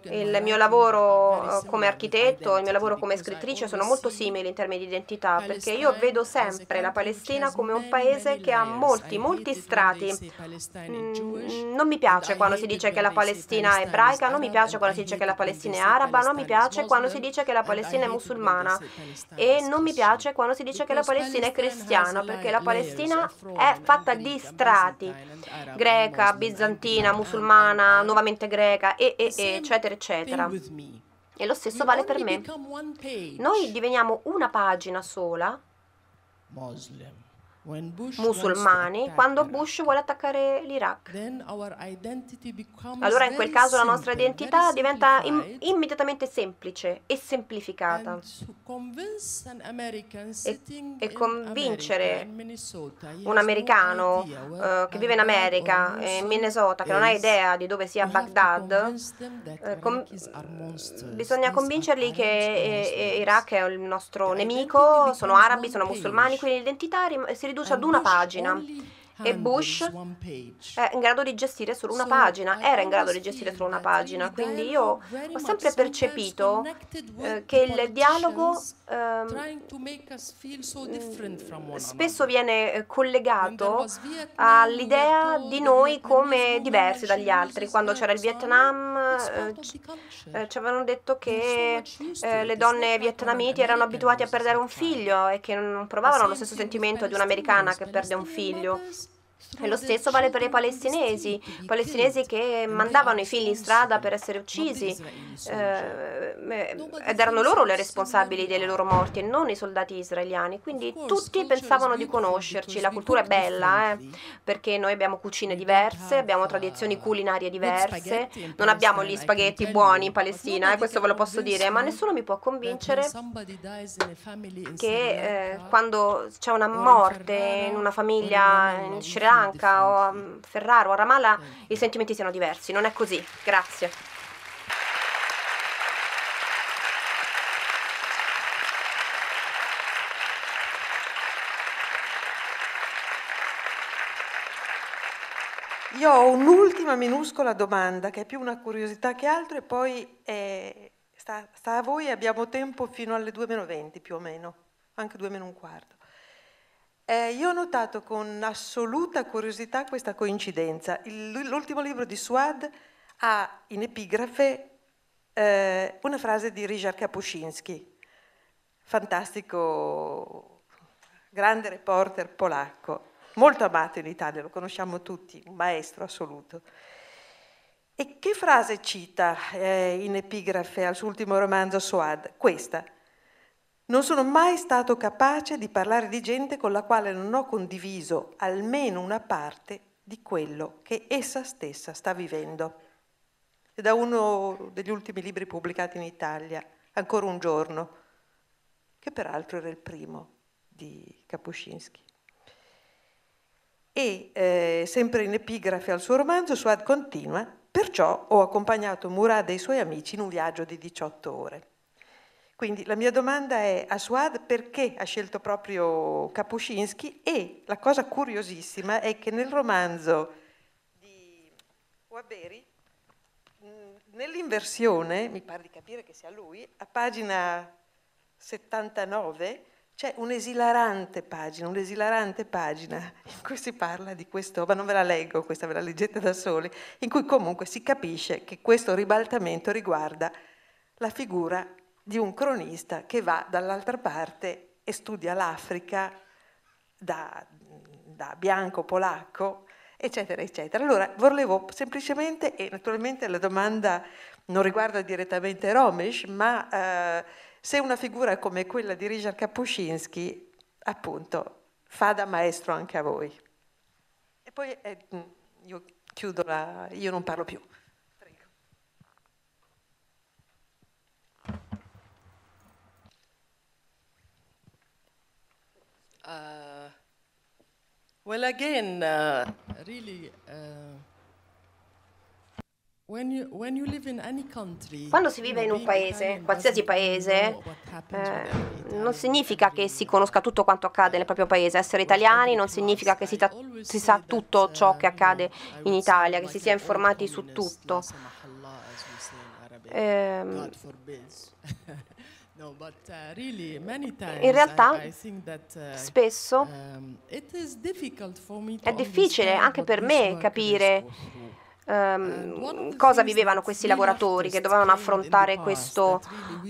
Il mio lavoro eh, come architetto, il mio lavoro come scrittrice sono molto simili in termini di identità, perché io vedo sempre la Palestina come un paese che ha molti, molti strati. Mm, non mi piace quando si dice che la Palestina è ebraica, non mi piace quando si dice che la Palestina è araba, non mi piace piace quando si dice che la Palestina è musulmana e non mi piace quando si dice che la Palestina è cristiana, perché la Palestina è fatta di strati, greca, bizantina, musulmana, nuovamente greca, e, e, e eccetera, eccetera. E lo stesso vale per me. Noi diveniamo una pagina sola. Muslim musulmani quando Bush vuole attaccare l'Iraq. Allora in quel caso la nostra identità diventa im- immediatamente semplice e semplificata. E, e convincere un americano eh, che vive in America, eh, in Minnesota, che non ha idea di dove sia Baghdad, eh, com- bisogna convincerli che eh, Iraq è il nostro nemico, sono arabi, sono musulmani, quindi l'identità rim- si riduce riduce ad una pagina e Bush è in grado di gestire solo una pagina, era in grado di gestire solo una pagina, quindi io ho sempre percepito eh, che il dialogo ehm, mm, eh, spesso viene collegato all'idea di noi come diversi dagli altri. Quando c'era il Vietnam eh, eh, ci avevano detto che eh, le donne vietnamiti erano abituate a perdere un figlio e che non provavano lo stesso sentimento di un'americana che perde un figlio. E lo stesso vale per i palestinesi, palestinesi che mandavano i figli in strada per essere uccisi eh, ed erano loro le responsabili delle loro morti e non i soldati israeliani. Quindi tutti pensavano di conoscerci, la cultura è bella eh, perché noi abbiamo cucine diverse, abbiamo tradizioni culinarie diverse, non abbiamo gli spaghetti buoni in Palestina, eh, questo ve lo posso dire, ma nessuno mi può convincere che eh, quando c'è una morte in una famiglia in Sri Lanka, Casablanca o a um, Ferraro o a Ramallah eh, i sentimenti siano diversi, non è così. Grazie. Io ho un'ultima minuscola domanda che è più una curiosità che altro e poi è, eh, sta, sta, a voi, abbiamo tempo fino alle 2 meno 20 più o meno, anche 2 meno un quarto. Eh, io ho notato con assoluta curiosità questa coincidenza. Il, l'ultimo libro di Suad ha in epigrafe eh, una frase di Richard Kapuscinski, fantastico, grande reporter polacco, molto amato in Italia, lo conosciamo tutti, un maestro assoluto. E che frase cita eh, in epigrafe al suo ultimo romanzo Suad? Questa. Non sono mai stato capace di parlare di gente con la quale non ho condiviso almeno una parte di quello che essa stessa sta vivendo. È da uno degli ultimi libri pubblicati in Italia, Ancora un giorno, che peraltro era il primo di Kapuscinski. E eh, sempre in epigrafe al suo romanzo, Suad continua, perciò ho accompagnato Murad e i suoi amici in un viaggio di 18 ore. Quindi la mia domanda è a Suad perché ha scelto proprio Kapuscinski e la cosa curiosissima è che nel romanzo di Waberi, nell'inversione, mi pare di capire che sia lui, a pagina 79 c'è un'esilarante pagina, un'esilarante pagina in cui si parla di questo, ma non ve la leggo, questa ve la leggete da soli, in cui comunque si capisce che questo ribaltamento riguarda la figura di un cronista che va dall'altra parte e studia l'Africa da, da bianco polacco, eccetera, eccetera. Allora volevo semplicemente, e naturalmente la domanda non riguarda direttamente Romesh, ma eh, se una figura come quella di Richard Kapuscinski, appunto, fa da maestro anche a voi. E poi eh, io chiudo, la, io non parlo più. Uh, well, again, uh, really, uh, when you, when you live in any country, quando si vive in un paese, qualsiasi paese, eh, non significa che si conosca tutto quanto accade nel proprio paese. Essere italiani non significa che si, ta- si sa tutto uh, ciò che accade in Italia, che si sia informati su tutto. Eh, Uh, in realtà, uh, spesso um, è difficile anche per me capire Um, cosa vivevano questi lavoratori che dovevano affrontare questo,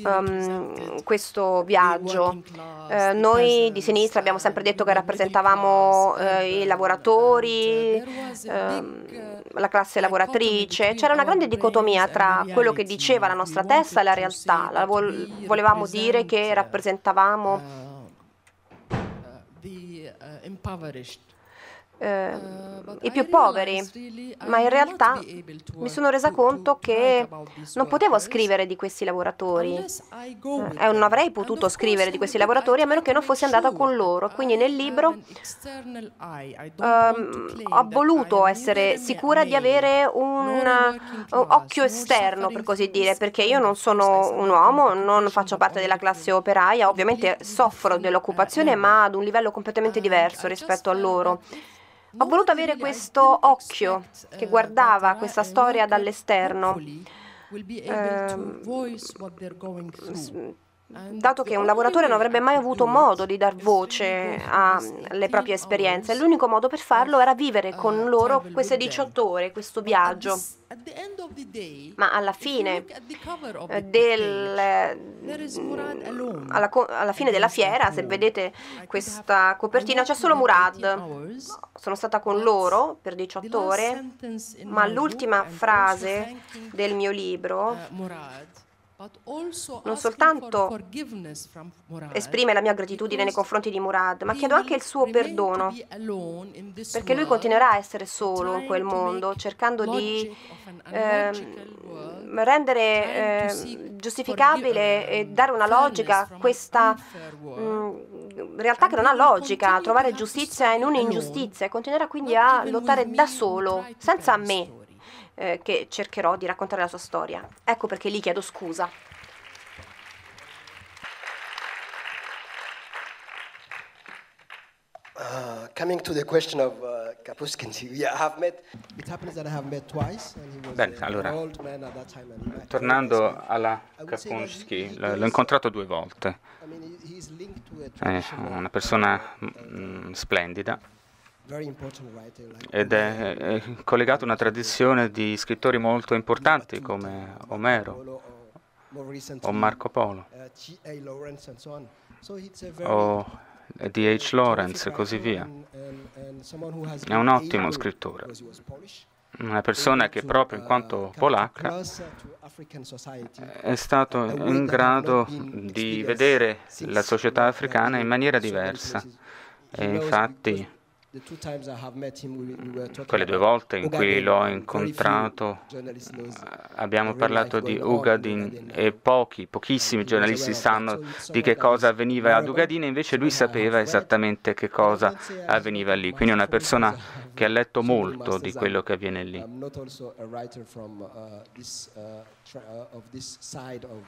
um, questo viaggio. Uh, noi di uh, sinistra abbiamo sempre detto che rappresentavamo eh, uh, i lavoratori, ehm, uh, la classe lavoratrice, c'era una grande dicotomia tra quello che diceva la nostra testa e la realtà. La vol- volevamo dire che rappresentavamo eh, eh, eh, i più poveri, ma in realtà mi sono resa conto che non potevo scrivere di questi lavoratori, eh, non avrei potuto scrivere di questi lavoratori a meno che non fossi andata con loro. Quindi nel libro ehm, ho voluto essere sicura di avere un occhio esterno, per così dire, perché io non sono un uomo, non faccio parte della classe operaia, ovviamente soffro dell'occupazione, ma ad un livello completamente diverso rispetto a loro. Ho voluto avere questo occhio che eh, guardava questa storia dall'esterno. Eh, dato che un lavoratore non avrebbe mai avuto modo di dar voce alle mm, proprie esperienze. L'unico modo per farlo era vivere con loro queste 18 ore, questo viaggio. Ma alla fine, eh, del, mm, alla, alla fine della fiera, se vedete questa copertina, c'è solo Murad. Sono stata con loro per 18 ore, ma l'ultima frase del mio libro non soltanto esprime la mia gratitudine nei confronti di Murad, ma chiedo anche il suo perdono, perché lui continuerà a essere solo in quel mondo, cercando di eh, rendere eh, giustificabile e dare una ehm, logica a questa mh, mm, realtà che non ha logica, trovare giustizia in un'ingiustizia e continuerà quindi a lottare da solo, senza me eh, che cercherò di raccontare la sua storia. Ecco perché gli chiedo scusa. Uh, coming to the question of uh, Kapuskin's, yeah, I've met. It happens that I have met twice, Bene, allora, tornando alla Kapunsky, l'ho incontrato due volte. È eh, una persona mm, splendida ed è, collegato a una tradizione di scrittori molto importanti come Omero uh, o Marco Polo uh, o D.H. Eh, Lawrence e così via. È un ottimo scrittore, una persona che proprio in uh, quanto polacca è stato in grado di vedere la società africana in maniera diversa e infatti quelle due volte in cui l'ho incontrato eh, abbiamo parlato di Ugadin uh, e pochi, pochissimi giornalisti sanno di che cosa avveniva ad Ugadin e invece lui sapeva esattamente che cosa avveniva lì. Quindi è una persona che ha letto molto di quello che avviene lì. Uh, um,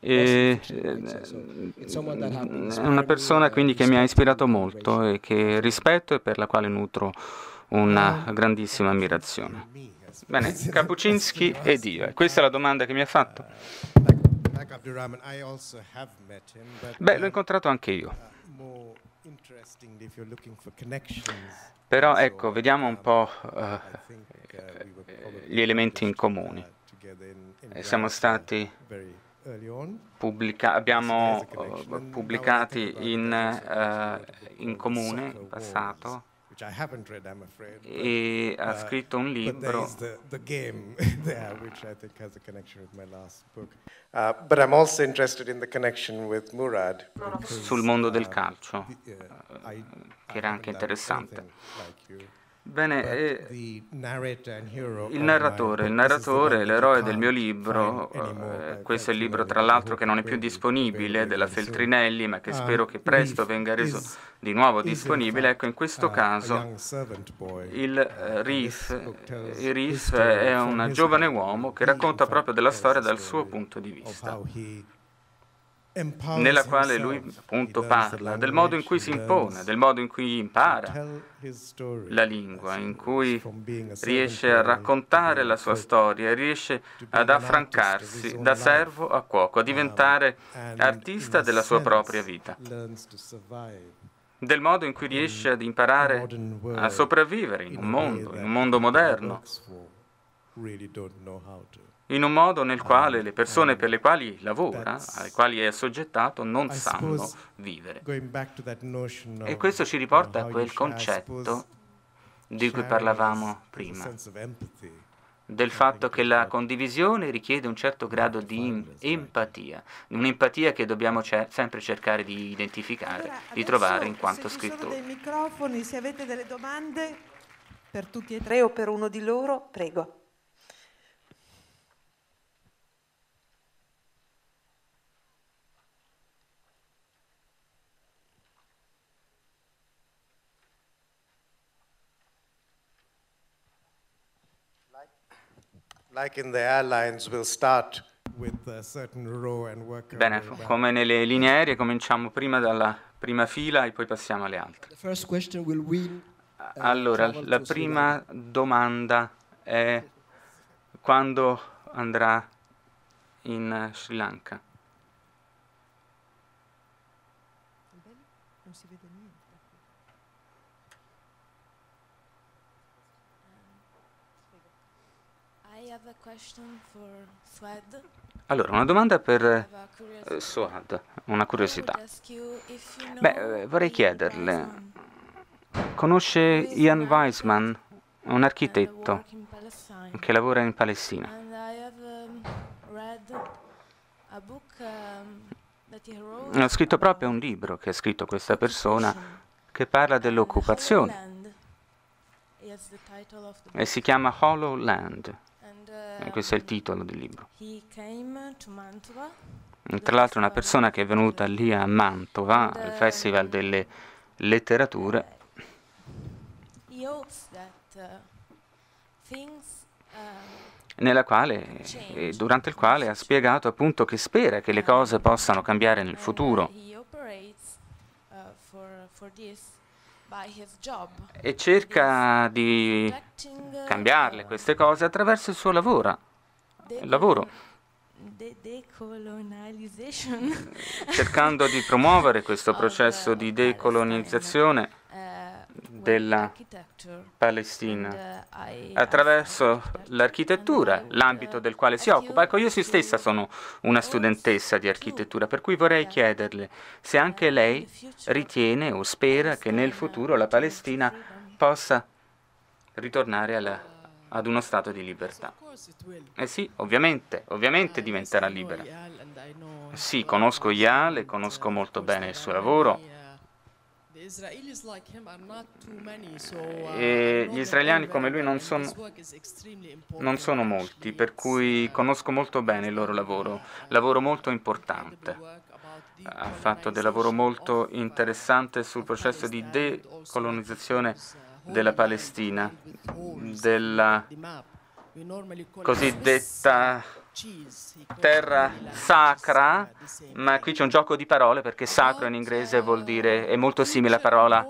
e eh, mm, è una persona quindi che mi ha ispirato molto e che rispetto e per la quale nutro una um, grandissima ammirazione. Bene, Kapuscinski ed io. Eh, questa è la domanda che mi ha fatto. Uh, Beh, l'ho uh, incontrato anche io. Però ecco, vediamo un um, po' uh, gli elementi in comune siamo stati Pubblica, abbiamo eh, pubblicati in, uh, in, comune in passato e ha scritto un libro uh, sul mondo del uh, calcio uh, che era anche interessante Bene, eh, il narratore, uh, il narratore, l'eroe del mio libro, eh, questo è il libro tra l'altro che non è più disponibile della Feltrinelli, ma che ah, spero che presto venga reso di nuovo disponibile, ecco in questo caso il uh, eh, Reef, il Reef è un giovane uomo che racconta proprio della storia dal suo punto di vista nella quale lui appunto parla, del modo in cui si impone, del modo in cui impara la lingua, in cui riesce a raccontare la sua storia, riesce ad affrancarsi da servo a cuoco, a diventare um, artista della sua propria vita, del modo in cui riesce ad imparare a sopravvivere in un mondo, in un mondo moderno in un modo nel quale le persone per le quali lavora, alle quali è assoggettato, non sanno vivere. E questo ci riporta a quel concetto di cui parlavamo prima, del fatto che la condivisione richiede un certo grado di empatia, un'empatia che dobbiamo cer- sempre cercare di identificare, allora, di trovare in quanto se scrittore. Se dei microfoni, se avete delle domande per tutti e tre o per uno di loro, prego. Bene, come nelle linee aeree cominciamo prima dalla prima fila e poi passiamo alle altre. Uh, allora, la prima domanda è quando andrà in Sri Lanka? Allora, una domanda per eh, Suad, una curiosità. Beh, eh, vorrei chiederle, conosce Ian Weisman, un architetto che lavora in Palestina? Ha um, um, scritto proprio un libro che ha scritto questa persona che parla dell'occupazione e si chiama Hollow Land. Eh, questo è il titolo del libro. Tra l'altro una persona che è venuta lì a Mantova, al Festival um, delle Letterature, eh, uh, um, nella quale, eh, durante il quale ha spiegato appunto che spera che le cose possano cambiare nel uh, futuro. Uh, e cerca di cambiarle queste cose attraverso il suo lavoro. Il lavoro. Cercando di promuovere questo processo di decolonizzazione della Palestina attraverso l'architettura, l'ambito del quale si occupa. Ecco, io stessa sono una studentessa di architettura, per cui vorrei chiederle se anche lei ritiene o spera che nel futuro la Palestina possa ritornare alla, ad uno stato di libertà. Eh sì, ovviamente, ovviamente diventerà libera. Sì, conosco Yale, conosco molto bene il suo lavoro Uh, e gli israeliani come lui non sono, non sono molti, per cui conosco molto bene il loro lavoro, lavoro molto importante ha fatto del lavoro molto interessante sul processo di decolonizzazione uh, della Palestina, della cosiddetta terra sacra, ma qui c'è un gioco di parole perché sacro in inglese vuol dire, è molto simile alla parola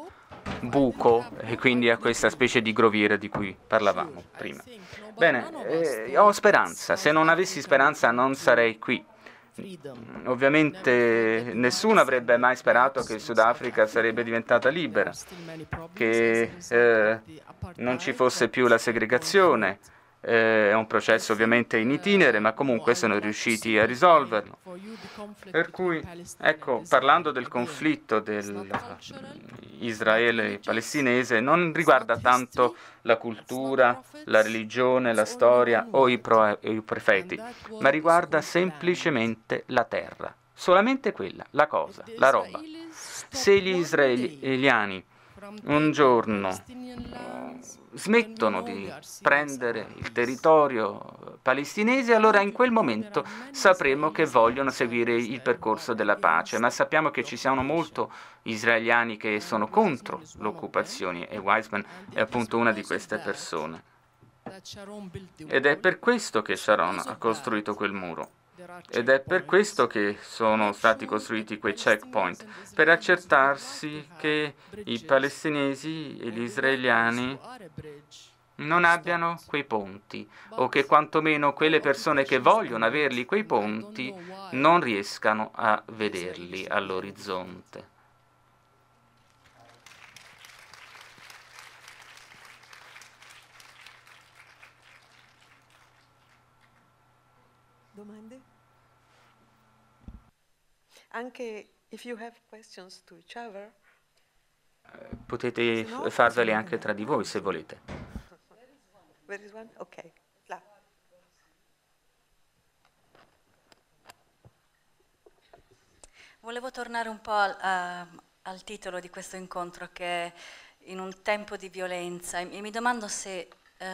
buco e quindi a questa specie di groviera di cui parlavamo prima. Bene, eh, ho speranza, se non avessi speranza non sarei qui. Mm, ovviamente nessuno avrebbe mai sperato che il Sudafrica sarebbe diventata libera, che eh, non ci fosse più la segregazione, eh, è un processo ovviamente in itinere, ma comunque sono riusciti a risolverlo. Per cui, ecco, parlando del conflitto dell'israele-palestinese, mm, non riguarda tanto la cultura, la religione, la storia o i, pro- i profeti, ma riguarda semplicemente la terra, solamente quella, la cosa, la roba. Se gli israeliani un giorno smettono di prendere il territorio palestinese, allora in quel momento sapremo che vogliono seguire il percorso della pace, ma sappiamo che ci sono molti israeliani che sono contro l'occupazione e Weizmann è appunto una di queste persone. Ed è per questo che Sharon ha costruito quel muro. Ed è per questo che sono stati costruiti quei checkpoint, per accertarsi che i palestinesi e gli israeliani non abbiano quei ponti o che quantomeno quelle persone che vogliono averli quei ponti non riescano a vederli all'orizzonte. anche if you have questions to each other, eh, potete farvele anche tra di voi se volete. Okay. Volevo tornare un po' al, uh, al titolo di questo incontro che è in un tempo di violenza e mi domando se uh,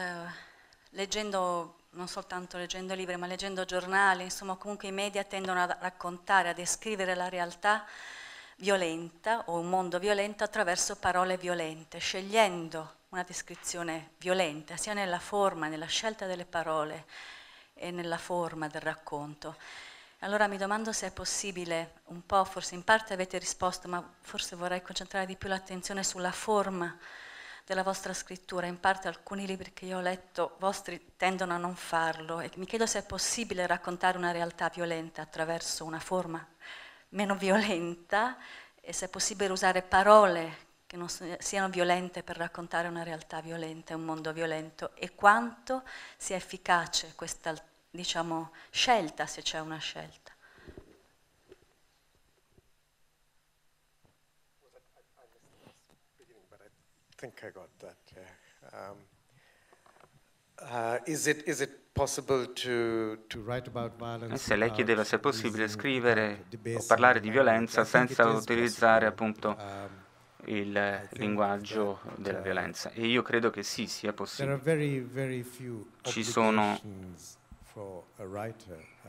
leggendo non soltanto leggendo libri, ma leggendo giornali, insomma comunque i media tendono a raccontare, a descrivere la realtà violenta o un mondo violento attraverso parole violente, scegliendo una descrizione violenta, sia nella forma, nella scelta delle parole e nella forma del racconto. Allora mi domando se è possibile, un po' forse in parte avete risposto, ma forse vorrei concentrare di più l'attenzione sulla forma della vostra scrittura, in parte alcuni libri che io ho letto vostri tendono a non farlo e mi chiedo se è possibile raccontare una realtà violenta attraverso una forma meno violenta e se è possibile usare parole che non siano violente per raccontare una realtà violenta, un mondo violento e quanto sia efficace questa diciamo, scelta, se c'è una scelta. think I got that, yeah. Um, uh, is it, is it to, to se lei chiedeva se è possibile scrivere o parlare di violenza senza utilizzare appunto um, il linguaggio della uh, violenza. E io credo che sì, sia possibile. Ci sono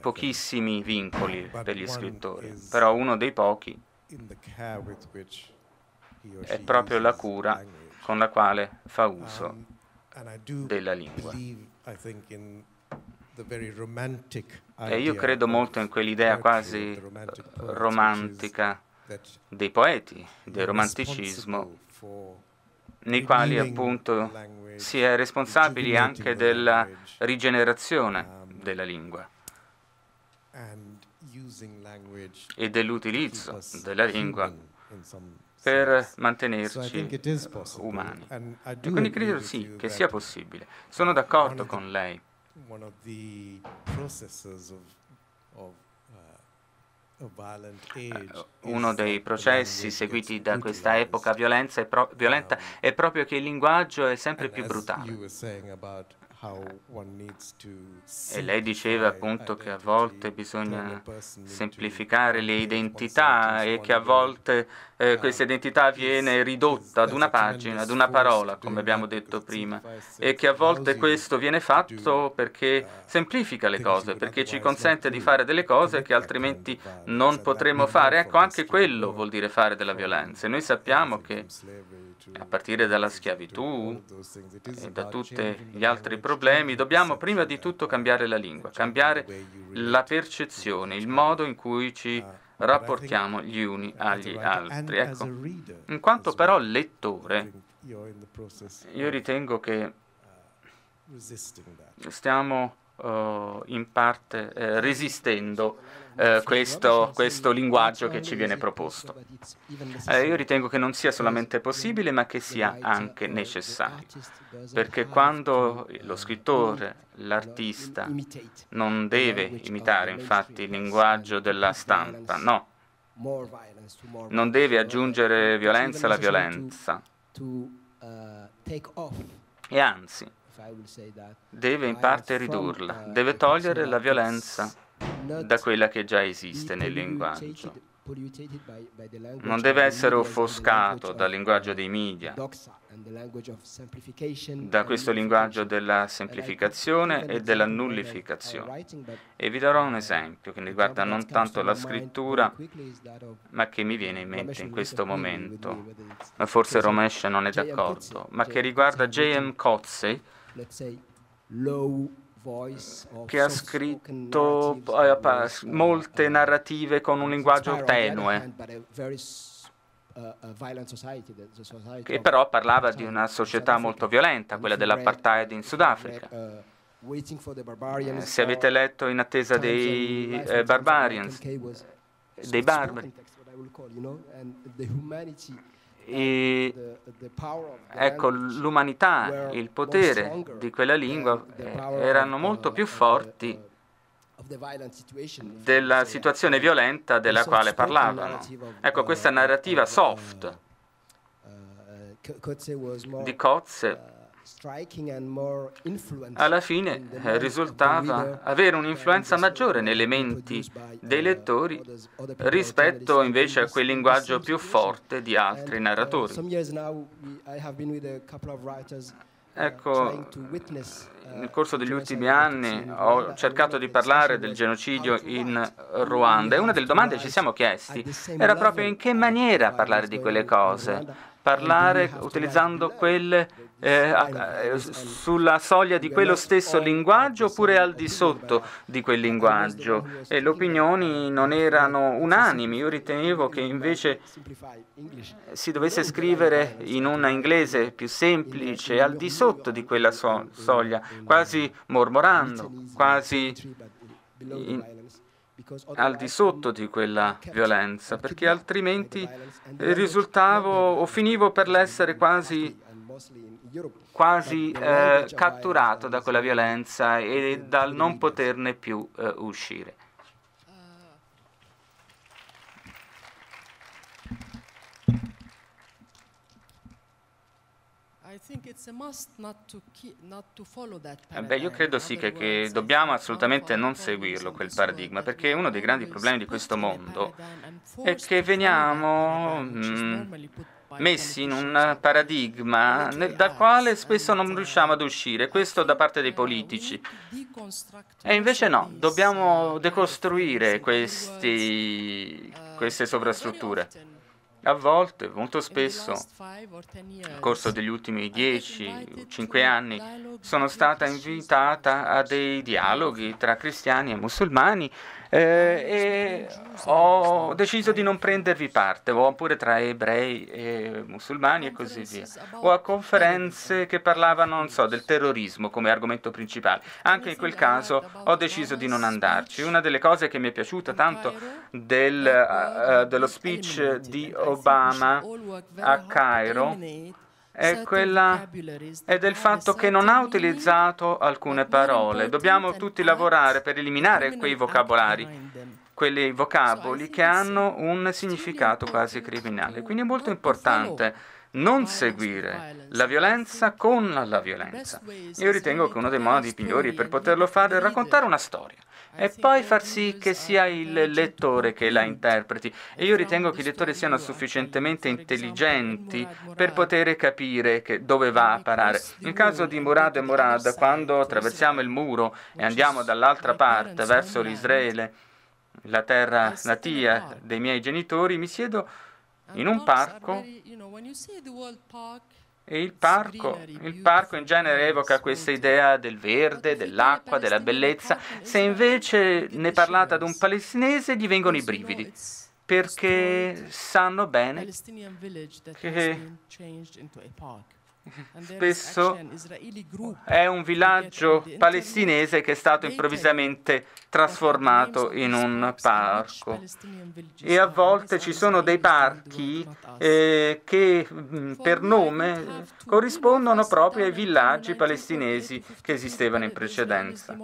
pochissimi vincoli per gli scrittori, però uno dei pochi è proprio la cura con la quale fa um, uso della lingua. E io credo molto in quell'idea quasi romantica dei poeti, del romanticismo, nei quali appunto si è responsabili anche della rigenerazione um, della lingua e dell'utilizzo della lingua per mantenerci umani. E quindi credo sì che sia possibile. Sono d'accordo con lei. Uh, eh, uno dei processi seguiti da questa epoca violenta um, è proprio che il linguaggio è sempre più brutale. E lei diceva appunto che a volte bisogna semplificare le identità e che a volte eh, questa identità viene ridotta ad una pagina, ad una parola, come abbiamo detto prima, e che a volte questo viene fatto perché uh, semplifica le cose, perché ci consente di fare delle cose che altrimenti non potremmo fare. Ecco, anche quello vuol dire fare della um, violenza. E noi sappiamo che a partire dalla schiavitù e da tutti gli altri problemi, dobbiamo prima di tutto cambiare la lingua, cambiare la percezione, il modo in cui ci rapportiamo gli uni agli altri. Ecco, in quanto però lettore, io ritengo che stiamo uh, in parte uh, resistendo uh, questo, questo, linguaggio che ci viene proposto. io ritengo che non sia solamente possibile, ma che sia anche necessario, perché quando lo scrittore, l'artista, non deve imitare infatti il linguaggio della stampa, no, non deve aggiungere violenza alla violenza. E anzi, deve in parte ridurla, uh, deve togliere la violenza da quella che già esiste nel linguaggio. Non deve essere offuscato dal linguaggio dei media, da questo linguaggio della semplificazione e della nullificazione. E vi darò un esempio che riguarda non tanto la scrittura, ma che mi viene in mente in questo momento. Forse Romesh non è d'accordo, ma che riguarda J.M. Coetzee, che ha scritto eh, uh, molte uh, narrative con un linguaggio tenue, uh, che però parlava di una società molto violenta, quella dell'apartheid in Sudafrica. Eh, se avete letto In attesa dei eh, barbarians, eh, dei barbari, e Ecco, l'umanità, il potere di quella lingua eh, erano molto più forti uh, della situazione violenta della quale parlavano. Ecco, questa uh, narrativa soft uh, di Kotze alla fine eh, risultava avere un'influenza maggiore nelle menti dei lettori rispetto invece a quel linguaggio più forte di altri eh, narratori. Uh, ecco, eh, uh, nel corso degli ultimi anni ho cercato di parlare del genocidio in Ruanda e una delle domande che ci siamo chiesti era proprio in che maniera parlare di quelle cose parlare utilizzando quelle eh, eh sulla soglia di quello stesso linguaggio oppure al di sotto di quel linguaggio e le opinioni non erano unanimi. Io ritenevo che invece si dovesse scrivere in un inglese più semplice, al di sotto di quella so- soglia, quasi mormorando, quasi in- al di sotto di quella violenza, perché altrimenti risultavo o finivo per l'essere quasi, quasi eh, catturato da quella violenza e eh, dal non poterne più eh, uscire. Eh beh, io credo sì che, che, dobbiamo assolutamente non seguirlo quel paradigma, perché uno dei grandi problemi di questo mondo è che veniamo mh, mm, messi in un paradigma nel, dal quale spesso non uh, riusciamo ad uscire, questo da parte dei politici. E invece no, dobbiamo uh, decostruire questi, uh, queste sovrastrutture. A volte, molto spesso, nel corso degli ultimi 10 5 anni, sono stata invitata a dei dialoghi tra cristiani e musulmani eh, ho deciso di non prendervi parte, oppure tra ebrei e musulmani e così via, o a conferenze che parlavano, non so, del terrorismo come argomento principale. Anche in quel caso ho deciso di non andarci. Una delle cose che mi è piaciuta tanto del, uh, dello speech di Obama a Cairo è, quella, è del fatto che non ha utilizzato alcune parole. Dobbiamo tutti lavorare per eliminare quei vocabolari quei vocaboli che hanno un significato quasi criminale. Quindi è molto importante non seguire la violenza con la violenza. Io ritengo che uno dei modi migliori per poterlo fare è raccontare una storia e poi far sì che sia il lettore che la interpreti. E io ritengo che i lettori siano sufficientemente intelligenti per poter capire dove va a parare. In caso di Murad e Murad, quando attraversiamo il muro e andiamo dall'altra parte, verso l'Israele, la terra natia dei miei genitori, mi siedo in un parco e il parco, il parco in genere evoca questa idea del verde, dell'acqua, della bellezza. Se invece ne parlate ad un palestinese gli vengono i brividi perché sanno bene che spesso è un villaggio palestinese che è stato improvvisamente trasformato in un parco e a volte ci sono dei parchi eh, che mm, per nome corrispondono proprio ai villaggi palestinesi che esistevano in precedenza.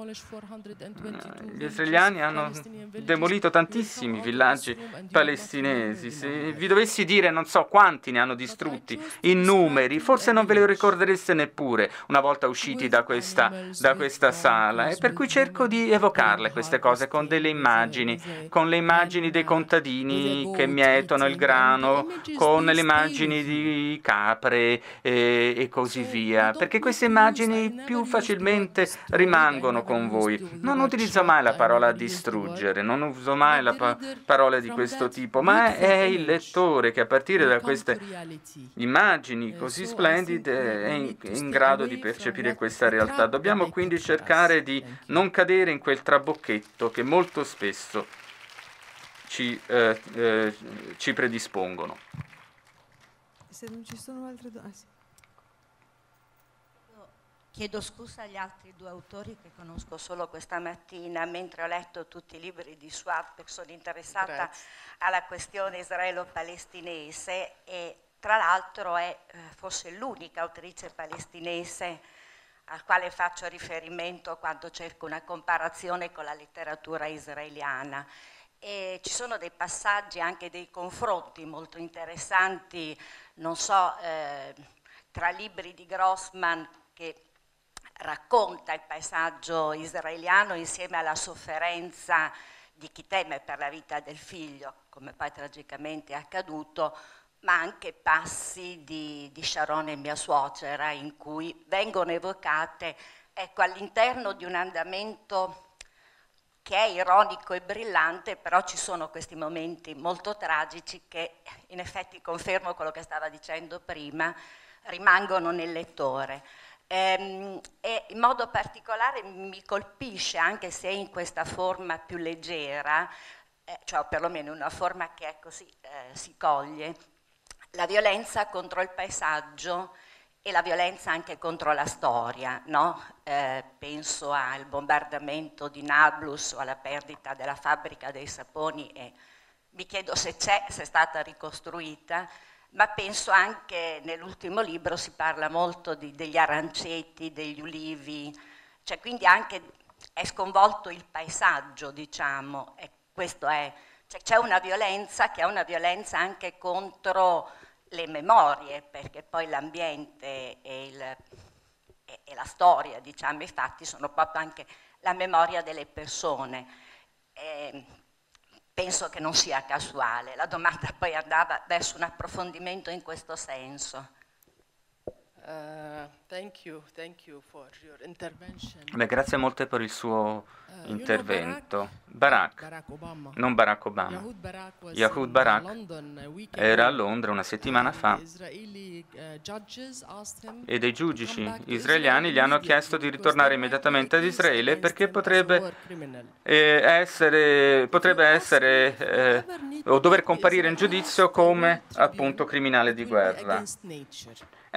Gli israeliani hanno demolito tantissimi villaggi palestinesi, se vi dovessi dire non so quanti ne hanno distrutti in numeri, forse non non ve lo ricordereste neppure una volta usciti da questa, da questa sala e per cui cerco di evocarle queste cose con delle immagini, con le immagini dei contadini che mietono il grano, con le immagini di capre e, e così via, perché queste immagini più facilmente rimangono con voi. Non utilizzo mai la parola distruggere, non uso mai la pa parola di questo tipo, ma è il lettore che a partire da queste immagini eh, così splendide United eh, è in, in grado di percepire questa realtà. Dobbiamo quindi cercare di non cadere in quel trabocchetto che molto spesso ci, eh, eh, ci predispongono. Se non ci sono altre domande... Ah, chiedo scusa agli altri due autori che conosco solo questa mattina, mentre ho letto tutti i libri di Schwab, sono interessata Grazie. alla questione israelo-palestinese e tra l'altro è eh, forse l'unica autrice palestinese al quale faccio riferimento quando cerco una comparazione con la letteratura israeliana. E ci sono dei passaggi, anche dei confronti molto interessanti, non so, eh, tra libri di Grossman che racconta il paesaggio israeliano insieme alla sofferenza di chi teme per la vita del figlio, come poi tragicamente è accaduto, ma anche passi di, di e mia suocera, in cui vengono evocate, ecco, all'interno di un andamento che è ironico e brillante, però ci sono questi momenti molto tragici che in effetti confermo quello che stava dicendo prima, rimangono nel lettore. Ehm, e in modo particolare mi colpisce, anche se in questa forma più leggera, eh, cioè perlomeno in una forma che ecco, si, eh, si coglie, la violenza contro il paesaggio e la violenza anche contro la storia, no? eh, penso al bombardamento di Nablus o alla perdita della fabbrica dei saponi e mi chiedo se c'è, se è stata ricostruita, ma penso anche nell'ultimo libro si parla molto di, degli aranceti, degli ulivi, cioè quindi anche è sconvolto il paesaggio, diciamo, e questo è, cioè c'è una violenza che è una violenza anche contro le memorie, perché poi l'ambiente e, il, e, e la storia, diciamo, i fatti sono proprio anche la memoria delle persone. E ehm, penso che non sia casuale. La domanda poi andava verso un approfondimento in questo senso. Uh, Beh, grazie molte per il suo uh, intervento. Barack, non Barack Obama, Yahud Barak era a Londra una settimana fa uh, e dei giudici israeliani gli hanno chiesto di ritornare immediatamente ad Israele perché potrebbe eh, essere, potrebbe essere eh, o dover comparire in giudizio come appunto criminale di guerra.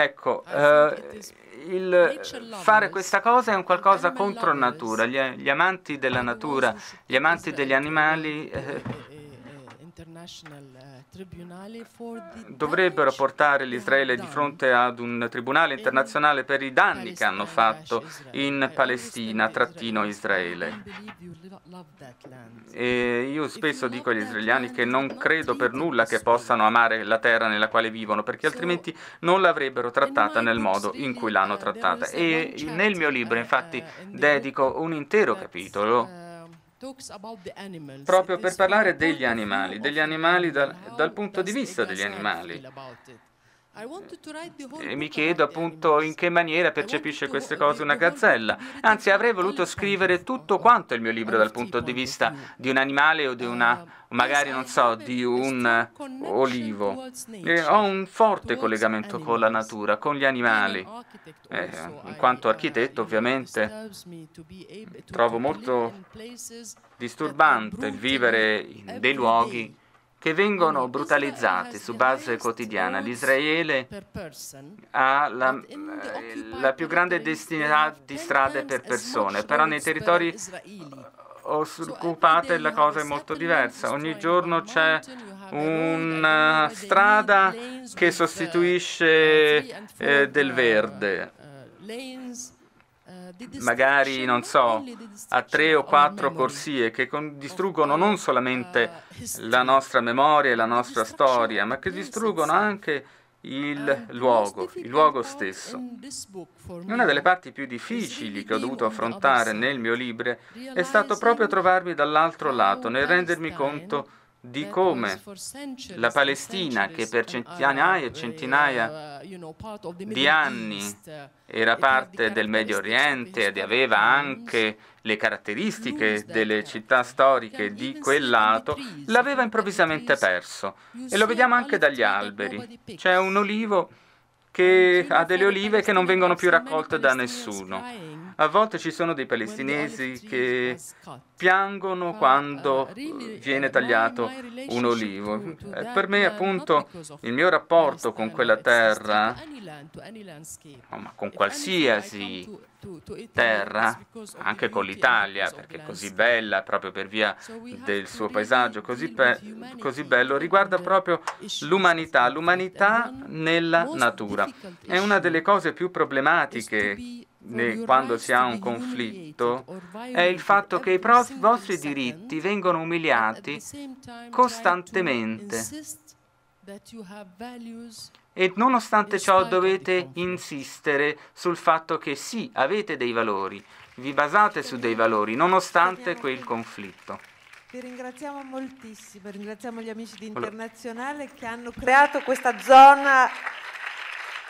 Ecco, ah, eh, il fare questa cosa è un qualcosa contro natura. Gli, gli amanti della ah, natura, gli amanti degli animali eh, eh, dovrebbero portare l'Israele di fronte ad un tribunale internazionale per i danni che hanno fatto in eh, Palestina, trattino Israele. E io spesso dico agli israeliani che non credo per nulla che possano amare la terra nella quale vivono, perché altrimenti non l'avrebbero trattata nel modo in cui l'hanno uh, trattata. E nel mio libro, infatti, uh, dedico un intero capitolo uh, proprio per parlare degli animali, degli animali dal, dal punto di vista degli animali. E mi chiedo appunto in che maniera percepisce queste cose una gazzella. Anzi, avrei voluto scrivere tutto quanto il mio libro dal punto di vista di un animale o di uh, una, magari non so, di un olivo. E eh, ho un forte collegamento con la natura, con gli animali. Eh, in quanto uh, architetto, ovviamente, trovo molto disturbante vivere in dei luoghi che vengono brutalizzati su base quotidiana. L'Israele ha la, eh, la più grande destinità di strade per persone, però nei territori eh, uh, occupati la cosa è molto diversa. Ogni giorno c'è una eh, strada che uh, sostituisce uh, eh, del verde magari, non so, a tre o quattro corsie che con- distruggono non solamente uh, la nostra memoria e la nostra storia, ma che distruggono anche il luogo, il luogo stesso. Una delle parti più difficili che ho dovuto affrontare nel mio libro è stato proprio trovarmi dall'altro lato, nel rendermi conto di come la Palestina, che per centinaia e centinaia uh, di anni uh, era parte del Medio Oriente ed aveva anche le caratteristiche delle uh, città storiche di quel lato, l'aveva improvvisamente perso. E lo vediamo anche dagli alberi. C'è un olivo che ha delle olive che non vengono più raccolte da nessuno. A volte ci sono dei palestinesi che piangono uh, quando uh, uh, viene tagliato un olivo. Eh, per me appunto il mio rapporto con quella terra, oh, ma con qualsiasi terra, anche con l'Italia, perché è così bella proprio per via del suo paesaggio così, pe- così bello, riguarda proprio l'umanità, l'umanità nella natura. È una delle cose più problematiche quando si ha un conflitto è il fatto che i vostri diritti vengono umiliati costantemente. E nonostante ciò dovete insistere sul fatto che sì, avete dei valori, vi basate su dei valori, nonostante quel conflitto. Vi ringraziamo moltissimo, ringraziamo gli amici di Internazionale che hanno creato questa zona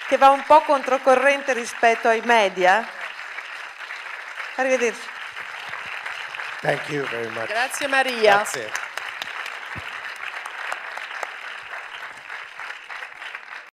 che va un po' controcorrente rispetto ai media. Arrivederci. Grazie Maria. Grazie.